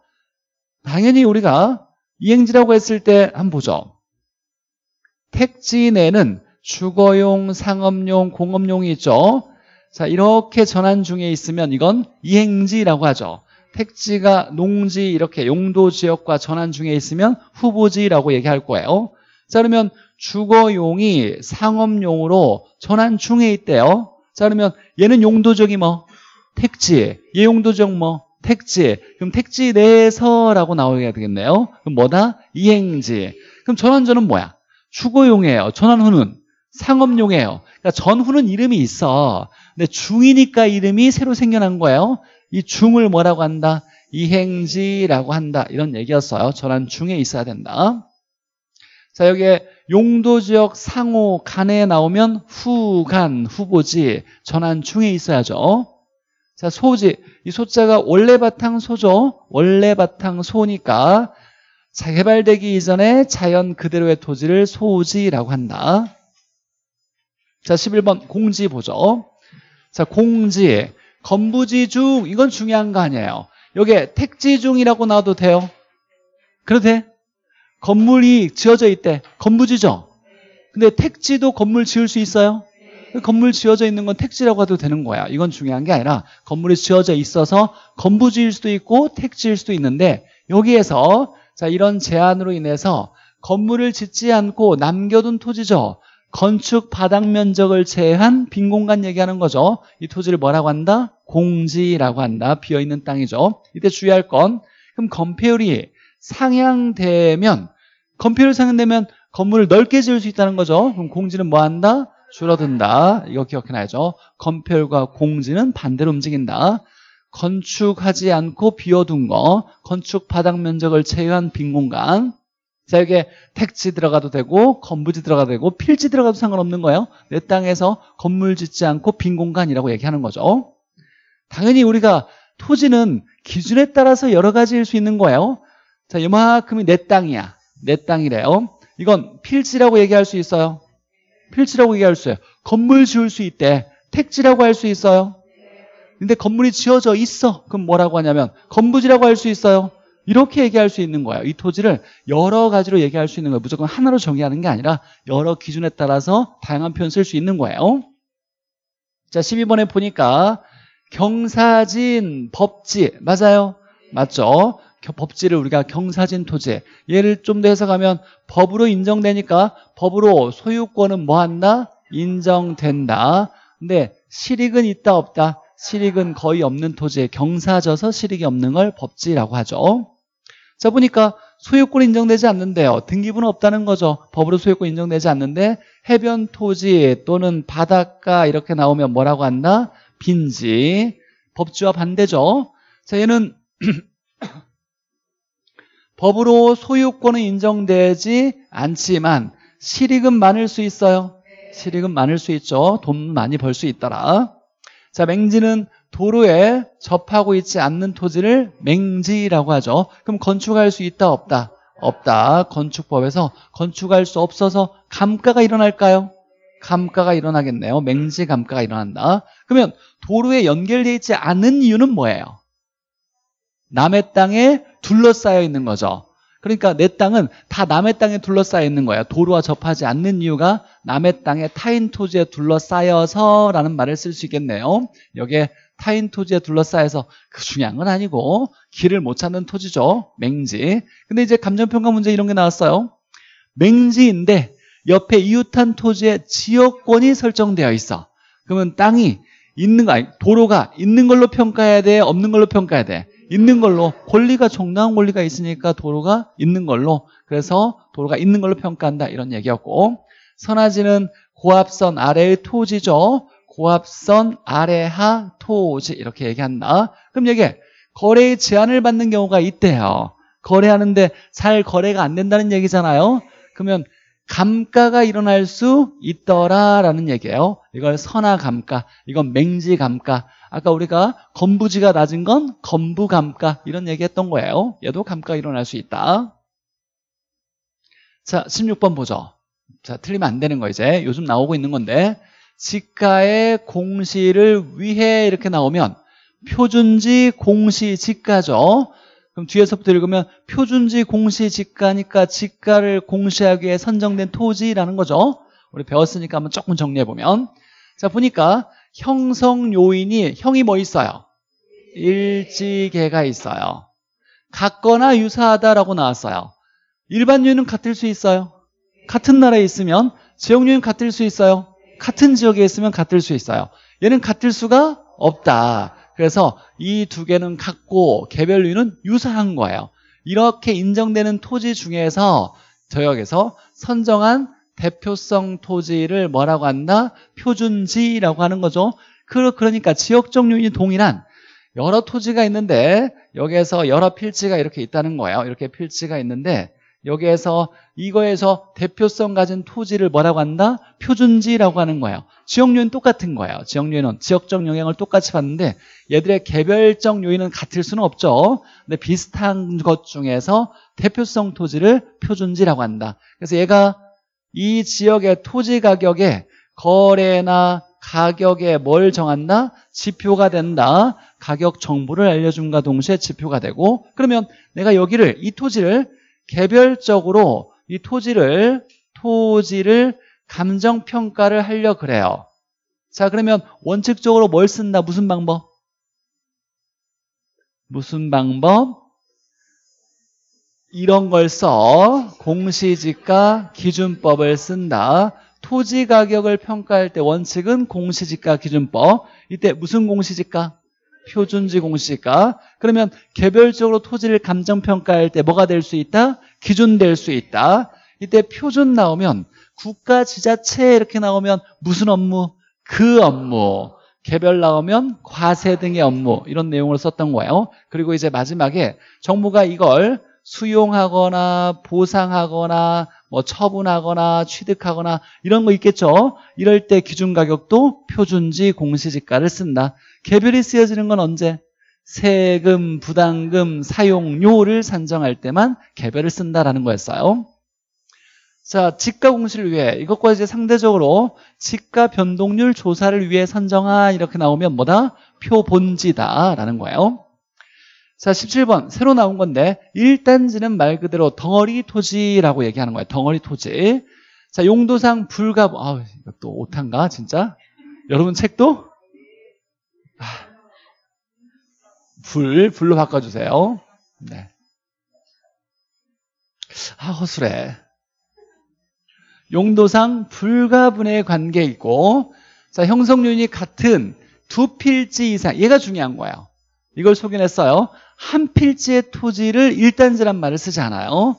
A: 당연히 우리가 이행지라고 했을 때 한번 보죠. 택지내는 주거용, 상업용, 공업용이 있죠. 자 이렇게 전환 중에 있으면 이건 이행지라고 하죠. 택지가 농지 이렇게 용도 지역과 전환 중에 있으면 후보지라고 얘기할 거예요. 자 그러면 주거용이 상업용으로 전환중에 있대요. 자 그러면 얘는 용도적이 뭐 택지, 얘 용도적 뭐 택지. 그럼 택지 내에서라고 나오게 되겠네요. 그럼 뭐다? 이행지. 그럼 전환전은 뭐야? 주거용이에요. 전환후는 상업용이에요. 그러니까 전후는 이름이 있어. 근데 중이니까 이름이 새로 생겨난 거예요. 이 중을 뭐라고 한다? 이행지라고 한다. 이런 얘기였어요. 전환 중에 있어야 된다. 자, 여기에 용도 지역 상호 간에 나오면 후간 후보지 전환 중에 있어야죠. 자 소지 이 소자가 원래 바탕 소죠. 원래 바탕 소니까 재 개발되기 이전에 자연 그대로의 토지를 소지라고 한다. 자 11번 공지 보죠. 자 공지 건부지 중 이건 중요한 거 아니에요. 여기에 택지 중이라고 나와도 돼요. 그래도 돼? 건물이 지어져 있대. 건부지죠? 근데 택지도 건물 지을 수 있어요? 건물 지어져 있는 건 택지라고 해도 되는 거야. 이건 중요한 게 아니라 건물이 지어져 있어서 건부지일 수도 있고 택지일 수도 있는데 여기에서 자 이런 제한으로 인해서 건물을 짓지 않고 남겨둔 토지죠. 건축 바닥 면적을 제한 빈 공간 얘기하는 거죠. 이 토지를 뭐라고 한다? 공지라고 한다. 비어있는 땅이죠. 이때 주의할 건 그럼 건폐율이 상향되면 건폐율 상향되면 건물을 넓게 지을 수 있다는 거죠. 그럼 공지는 뭐 한다? 줄어든다. 이거 기억해놔야죠. 건폐율과 공지는 반대로 움직인다. 건축하지 않고 비워둔 거, 건축 바닥 면적을 제외한 빈 공간. 자, 이게 택지 들어가도 되고, 건부지 들어가도 되고, 필지 들어가도 상관없는 거예요. 내 땅에서 건물 짓지 않고 빈 공간이라고 얘기하는 거죠. 당연히 우리가 토지는 기준에 따라서 여러 가지일 수 있는 거예요. 자, 이만큼이 내 땅이야. 내 땅이래요. 어? 이건 필지라고 얘기할 수 있어요. 필지라고 얘기할 수 있어요. 건물 지을 수 있대. 택지라고 할 수 있어요. 근데 건물이 지어져 있어. 그럼 뭐라고 하냐면 건부지라고 할 수 있어요. 이렇게 얘기할 수 있는 거예요. 이 토지를 여러 가지로 얘기할 수 있는 거예요. 무조건 하나로 정의하는 게 아니라 여러 기준에 따라서 다양한 표현 쓸 수 있는 거예요. 자, 12번에 보니까 경사진, 법지 맞아요? 맞죠? 법지를 우리가 경사진 토지 얘를 좀 더 해석하면 법으로 인정되니까 법으로 소유권은 뭐한다? 인정된다 근데 실익은 있다 없다 실익은 거의 없는 토지에 경사져서 실익이 없는 걸 법지라고 하죠 자 보니까 소유권 인정되지 않는데요 등기부는 없다는 거죠 법으로 소유권 인정되지 않는데 해변 토지 또는 바닷가 이렇게 나오면 뭐라고 한다? 빈지 법지와 반대죠 자 얘는 법으로 소유권은 인정되지 않지만 실익은 많을 수 있어요. 실익은 많을 수 있죠. 돈 많이 벌 수 있더라. 자, 맹지는 도로에 접하고 있지 않는 토지를 맹지라고 하죠. 그럼 건축할 수 있다, 없다? 없다. 건축법에서 건축할 수 없어서 감가가 일어날까요? 감가가 일어나겠네요. 맹지 감가가 일어난다. 그러면 도로에 연결되어 있지 않은 이유는 뭐예요? 남의 땅에 둘러싸여 있는 거죠. 그러니까 내 땅은 다 남의 땅에 둘러싸여 있는 거야. 도로와 접하지 않는 이유가 남의 땅에 타인 토지에 둘러싸여서라는 말을 쓸 수 있겠네요. 여기에 타인 토지에 둘러싸여서 그 중요한 건 아니고 길을 못 찾는 토지죠. 맹지. 근데 이제 감정평가 문제 이런 게 나왔어요. 맹지인데 옆에 이웃한 토지에 지역권이 설정되어 있어. 그러면 땅이 있는 거 아니 도로가 있는 걸로 평가해야 돼 없는 걸로 평가해야 돼 있는 걸로 권리가 정당한 권리가 있으니까 도로가 있는 걸로 그래서 도로가 있는 걸로 평가한다 이런 얘기였고 선화지는 고압선 아래의 토지죠 고압선 아래하 토지 이렇게 얘기한다 그럼 여기에 거래의 제한을 받는 경우가 있대요 거래하는데 잘 거래가 안 된다는 얘기잖아요 그러면 감가가 일어날 수 있더라라는 얘기예요 이걸 선화 감가 이건 맹지 감가 아까 우리가 건부지가 낮은 건 건부감가 이런 얘기했던 거예요. 얘도 감가 일어날 수 있다. 자, 16번 보죠. 자, 틀리면 안 되는 거 이제 요즘 나오고 있는 건데 지가의 공시를 위해 이렇게 나오면 표준지 공시 지가죠. 그럼 뒤에서부터 읽으면 표준지 공시 지가니까 지가를 공시하기 위해 선정된 토지라는 거죠. 우리 배웠으니까 한번 조금 정리해보면 자 보니까 형성 요인이 형이 뭐 있어요? 일지개가 있어요. 같거나 유사하다라고 나왔어요. 일반 요인은 같을 수 있어요? 같은 나라에 있으면 지역 유는 같을 수 있어요? 같은 지역에 있으면 같을 수 있어요. 얘는 같을 수가 없다. 그래서 이 두 개는 같고 개별 요인은 유사한 거예요. 이렇게 인정되는 토지 중에서 저역에서 선정한 대표성 토지를 뭐라고 한다? 표준지라고 하는 거죠. 그러니까 지역 적요인이 동일한 여러 토지가 있는데 여기에서 여러 필지가 이렇게 있다는 거예요. 이렇게 필지가 있는데 여기에서 이거에서 대표성 가진 토지를 뭐라고 한다? 표준지라고 하는 거예요. 지역류는 똑같은 거예요. 지역류는 지역적 영향을 똑같이 받는데 얘들의 개별적 요인은 같을 수는 없죠. 근데 비슷한 것 중에서 대표성 토지를 표준지라고 한다. 그래서 얘가 이 지역의 토지 가격에 거래나 가격에 뭘 정한다? 지표가 된다. 가격 정보를 알려준과 동시에 지표가 되고 그러면 내가 여기를 이 토지를 개별적으로 이 토지를 토지를 감정평가를 하려 그래요. 자 그러면 원칙적으로 뭘 쓴다? 무슨 방법? 무슨 방법? 이런 걸 써. 공시지가 기준법을 쓴다. 토지 가격을 평가할 때 원칙은 공시지가 기준법. 이때 무슨 공시지가? 표준지 공시가. 그러면 개별적으로 토지를 감정평가할 때 뭐가 될 수 있다? 기준될 수 있다. 이때 표준 나오면 국가 지자체 이렇게 나오면 무슨 업무? 그 업무. 개별 나오면 과세 등의 업무 이런 내용을 썼던 거예요. 그리고 이제 마지막에 정부가 이걸 수용하거나 보상하거나 뭐 처분하거나 취득하거나 이런 거 있겠죠. 이럴 때 기준가격도 표준지 공시지가를 쓴다. 개별이 쓰여지는 건 언제? 세금, 부담금, 사용료를 산정할 때만 개별을 쓴다라는 거였어요. 자, 지가 공시를 위해 이것과 이제 상대적으로 지가 변동률 조사를 위해 선정한 이렇게 나오면 뭐다? 표본지다라는 거예요. 자, 17번 새로 나온 건데 1단지는말 그대로 덩어리 토지라고 얘기하는 거예요. 덩어리 토지. 자, 용도상 불가 아, 이것도 오탄가 진짜. 여러분 책도 아, 불 불로 바꿔 주세요. 네. 아, 허술해. 용도상 불가분의 관계 있고 자, 형성 요인이 같은 두 필지 이상 얘가 중요한 거예요. 이걸 소개했어요. 한 필지의 토지를 일단지란 말을 쓰지 않아요.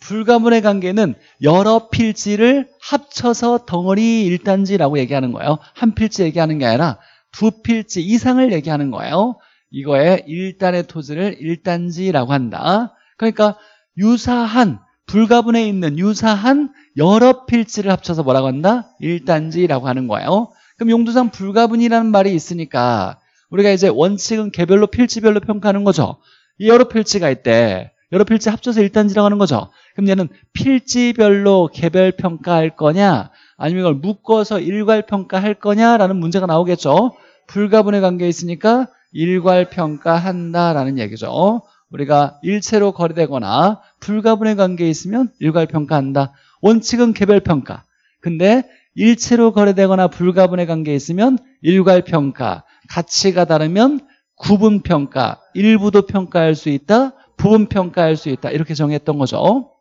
A: 불가분의 관계는 여러 필지를 합쳐서 덩어리 일단지라고 얘기하는 거예요. 한 필지 얘기하는 게 아니라 두 필지 이상을 얘기하는 거예요. 이거에 일단의 토지를 일단지라고 한다. 그러니까 유사한 불가분에 있는 유사한 여러 필지를 합쳐서 뭐라고 한다? 일단지라고 하는 거예요. 그럼 용도상 불가분이라는 말이 있으니까 우리가 이제 원칙은 개별로 필지별로 평가하는 거죠. 여러 필지가 있대. 여러 필지 합쳐서 1단지라고 하는 거죠. 그럼 얘는 필지별로 개별 평가할 거냐 아니면 이걸 묶어서 일괄 평가할 거냐라는 문제가 나오겠죠. 불가분의 관계에 있으니까 일괄 평가한다라는 얘기죠. 우리가 일체로 거래되거나 불가분의 관계에 있으면 일괄 평가한다. 원칙은 개별 평가. 근데 일체로 거래되거나 불가분의 관계에 있으면 일괄 평가. 가치가 다르면 구분평가, 일부도 평가할 수 있다, 부분평가할 수 있다 이렇게 정했던 거죠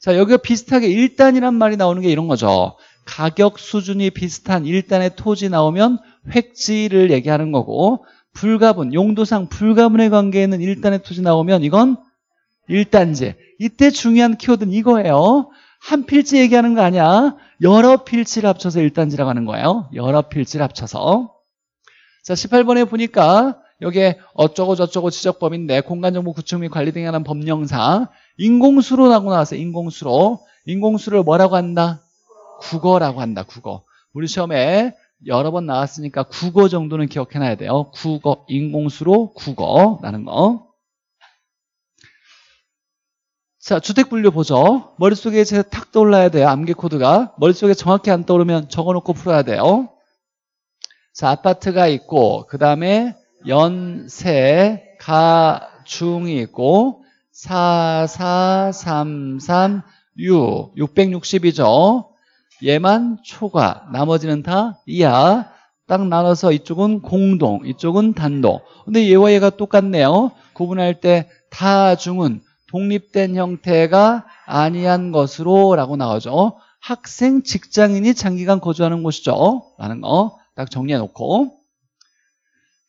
A: 자 여기가 비슷하게 1단이란 말이 나오는 게 이런 거죠 가격 수준이 비슷한 1단의 토지 나오면 획지를 얘기하는 거고 불가분, 용도상 불가분의 관계에 있는 1단의 토지 나오면 이건 1단지 이때 중요한 키워드는 이거예요 한 필지 얘기하는 거 아니야 여러 필지를 합쳐서 1단지라고 하는 거예요 여러 필지를 합쳐서 자 18번에 보니까 여기에 어쩌고 저쩌고 지적법인데 공간정보 구축 및 관리 등에 관한 법령상 인공수로라고 나왔어요. 인공수로. 인공수를 뭐라고 한다? 국어라고 한다. 국어. 우리 시험에 여러 번 나왔으니까 국어 정도는 기억해놔야 돼요. 국어, 인공수로, 국어라는 거. 자, 주택 분류 보죠. 머릿속에 탁 떠올라야 돼요. 암기 코드가. 머릿속에 정확히 안 떠오르면 적어놓고 풀어야 돼요. 자, 아파트가 있고 그 다음에 연세, 가중이 있고 44336 660이죠. 얘만 초과, 나머지는 다 이하. 딱 나눠서 이쪽은 공동, 이쪽은 단독. 근데 얘와 얘가 똑같네요. 구분할 때 다중은 독립된 형태가 아니한 것으로 라고 나오죠. 학생, 직장인이 장기간 거주하는 곳이죠. 라는 거. 딱 정리해놓고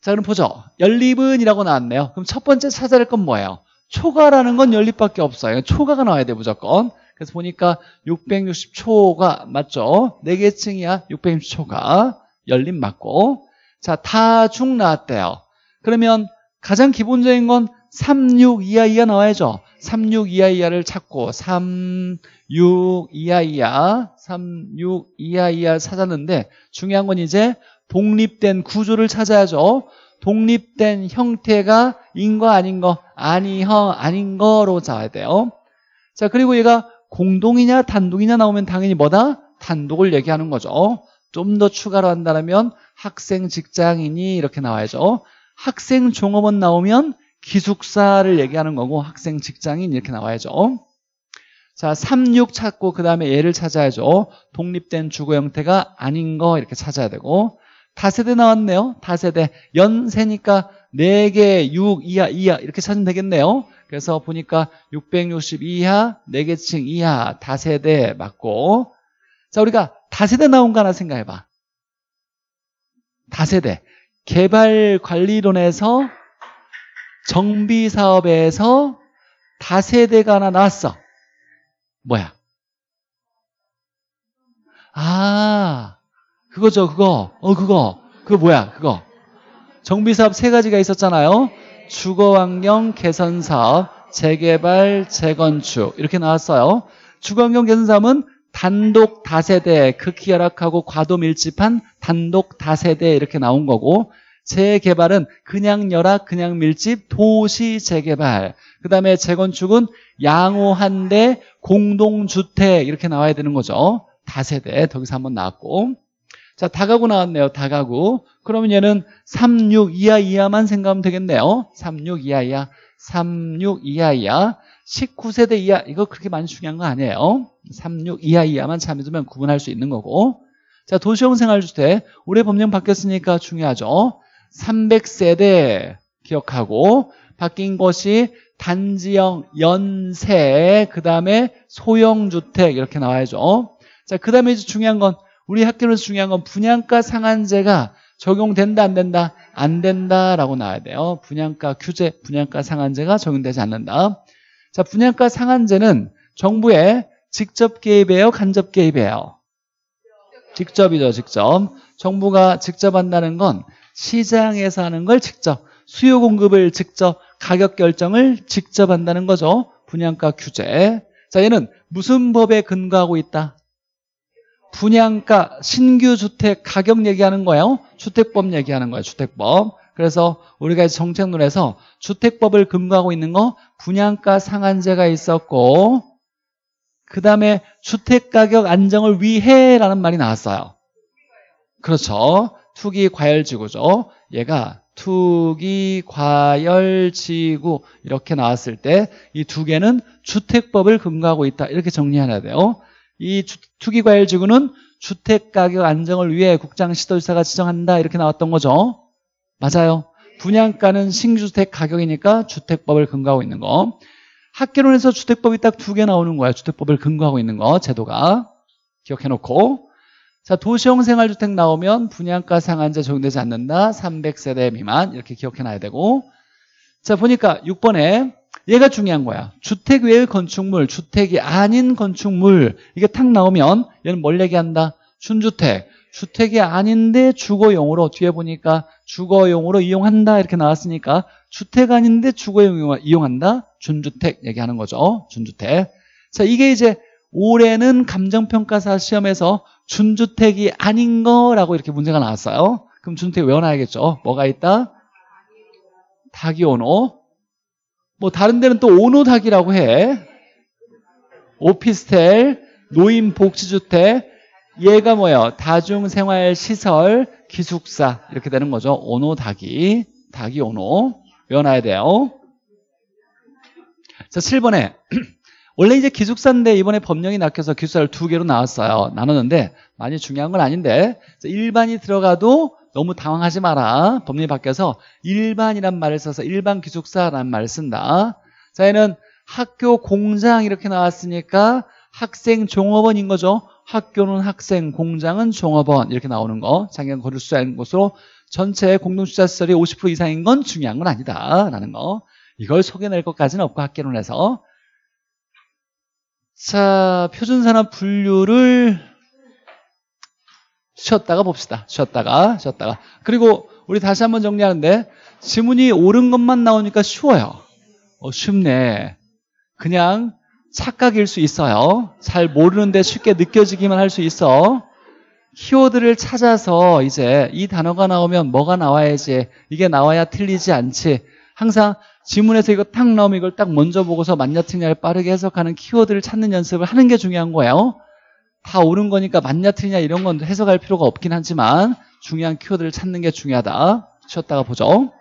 A: 자 그럼 보죠 연립은 이라고 나왔네요 그럼 첫 번째 찾아야 할건 뭐예요 초과라는 건 연립밖에 없어요 초과가 나와야 돼 무조건 그래서 보니까 660초가 맞죠 4개 층이야 660초가 연립 맞고 자 다중 나왔대요 그러면 가장 기본적인 건 3, 6 2하이가 나와야죠 36 이하 이하를 찾고 36 이하 이하 36 이하 이하 찾았는데 중요한 건 이제 독립된 구조를 찾아야죠 독립된 형태가 인거 아닌 거 아니형 아닌 거로 잡아야 돼요 자 그리고 얘가 공동이냐 단독이냐 나오면 당연히 뭐다? 단독을 얘기하는 거죠 좀 더 추가로 한다면 학생 직장인이 이렇게 나와야죠 학생 종업원 나오면 기숙사를 얘기하는 거고 학생, 직장인 이렇게 나와야죠. 자, 36 찾고 그 다음에 얘를 찾아야죠. 독립된 주거 형태가 아닌 거 이렇게 찾아야 되고 다세대 나왔네요. 다세대. 연세니까 4개, 6 이하, 이하 이렇게 찾으면 되겠네요. 그래서 보니까 660 이하, 4개층 이하, 다세대 맞고 자, 우리가 다세대 나온 거 하나 생각해봐. 다세대. 개발관리론에서 정비 사업에서 다세대가 하나 나왔어. 뭐야? 아, 그거죠, 그거. 어, 그거. 그거 뭐야, 그거. 정비사업 세 가지가 있었잖아요. 주거환경 개선사업, 재개발, 재건축. 이렇게 나왔어요. 주거환경 개선사업은 단독 다세대, 극히 열악하고 과도 밀집한 단독 다세대 이렇게 나온 거고, 재개발은 그냥 열악, 그냥 밀집, 도시 재개발. 그 다음에 재건축은 양호한 데 공동주택 이렇게 나와야 되는 거죠. 다세대 여기서 한번 나왔고 자 다가구 나왔네요. 다가구. 그러면 얘는 36 이하 이하만 생각하면 되겠네요. 36 이하 이하. 36 이하 이하. 19세대 이하 이거 그렇게 많이 중요한 거 아니에요. 36 이하 이하만 참여되면 구분할 수 있는 거고 자 도시형 생활주택 올해 법령 바뀌었으니까 중요하죠 300세대 기억하고 바뀐 것이 단지형 연세 그 다음에 소형주택 이렇게 나와야죠 자그 다음에 이제 중요한 건 우리 학교에서 중요한 건 분양가 상한제가 적용된다 안 된다 안 된다라고 나와야 돼요 분양가 규제 분양가 상한제가 적용되지 않는다 자 분양가 상한제는 정부의 직접 개입이에요 간접 개입이에요 직접이죠 직접 정부가 직접 한다는 건 시장에서 하는 걸 직접 수요 공급을 직접 가격 결정을 직접 한다는 거죠. 분양가 규제. 자, 얘는 무슨 법에 근거하고 있다? 분양가 신규 주택 가격 얘기하는 거예요. 주택법 얘기하는 거예요. 주택법. 그래서 우리가 정책론에서 주택법을 근거하고 있는 거 분양가 상한제가 있었고 그 다음에 주택가격 안정을 위해라는 말이 나왔어요. 그렇죠. 투기 과열 지구죠. 얘가 투기 과열 지구 이렇게 나왔을 때 이 두 개는 주택법을 근거하고 있다. 이렇게 정리하야 돼요. 이 주, 투기 과열 지구는 주택 가격 안정을 위해 국장 시도지사가 지정한다. 이렇게 나왔던 거죠. 맞아요. 분양가는 신규주택 가격이니까 주택법을 근거하고 있는 거. 학계론에서 주택법이 딱 두 개 나오는 거야. 주택법을 근거하고 있는 거, 제도가. 기억해놓고. 자, 도시형 생활주택 나오면 분양가 상한제 적용되지 않는다. 300세대 미만 이렇게 기억해 놔야 되고 자, 보니까 6번에 얘가 중요한 거야. 주택 외의 건축물, 주택이 아닌 건축물 이게 탁 나오면 얘는 뭘 얘기한다? 준주택. 주택이 아닌데 주거용으로 뒤에 보니까 주거용으로 이용한다 이렇게 나왔으니까 주택 아닌데 주거용 이용한다? 준주택 얘기하는 거죠. 준주택. 자, 이게 이제 올해는 감정평가사 시험에서 준주택이 아닌 거라고 이렇게 문제가 나왔어요. 그럼 준주택 외워놔야겠죠. 뭐가 있다? 닭이 오노. 뭐 다른 데는 또 오노 닭이라고 해. 오피스텔, 노인복지주택, 얘가 뭐예요? 다중생활시설, 기숙사 이렇게 되는 거죠. 오노 닭이, 닭이 오노. 외워놔야 돼요. 자, 7번에 원래 이제 기숙사인데 이번에 법령이 바뀌어서 기숙사를 두 개로 나왔어요. 나눴는데 많이 중요한 건 아닌데 일반이 들어가도 너무 당황하지 마라. 법령이 바뀌어서 일반이란 말을 써서 일반 기숙사라는 말을 쓴다. 자, 얘는 학교 공장 이렇게 나왔으니까 학생 종업원인 거죠. 학교는 학생, 공장은 종업원 이렇게 나오는 거. 자기가 거둘 수 있는 곳으로 전체 공동주자시설이 50% 이상인 건 중요한 건 아니다라는 거. 이걸 소개낼 것까지는 없고 학계론에서 자, 표준산업 분류를 쉬었다가 봅시다. 쉬었다가, 쉬었다가. 그리고 우리 다시 한번 정리하는데 지문이 옳은 것만 나오니까 쉬워요. 어, 쉽네. 그냥 착각일 수 있어요. 잘 모르는데 쉽게 느껴지기만 할 수 있어. 키워드를 찾아서 이제 이 단어가 나오면 뭐가 나와야지 이게 나와야 틀리지 않지 항상 지문에서 이거 탁 나오면 이걸 딱 먼저 보고서 맞냐 틀냐를 빠르게 해석하는 키워드를 찾는 연습을 하는 게 중요한 거예요. 다 옳은 거니까 맞냐 틀냐 이런 건 해석할 필요가 없긴 하지만 중요한 키워드를 찾는 게 중요하다. 쉬었다가 보죠.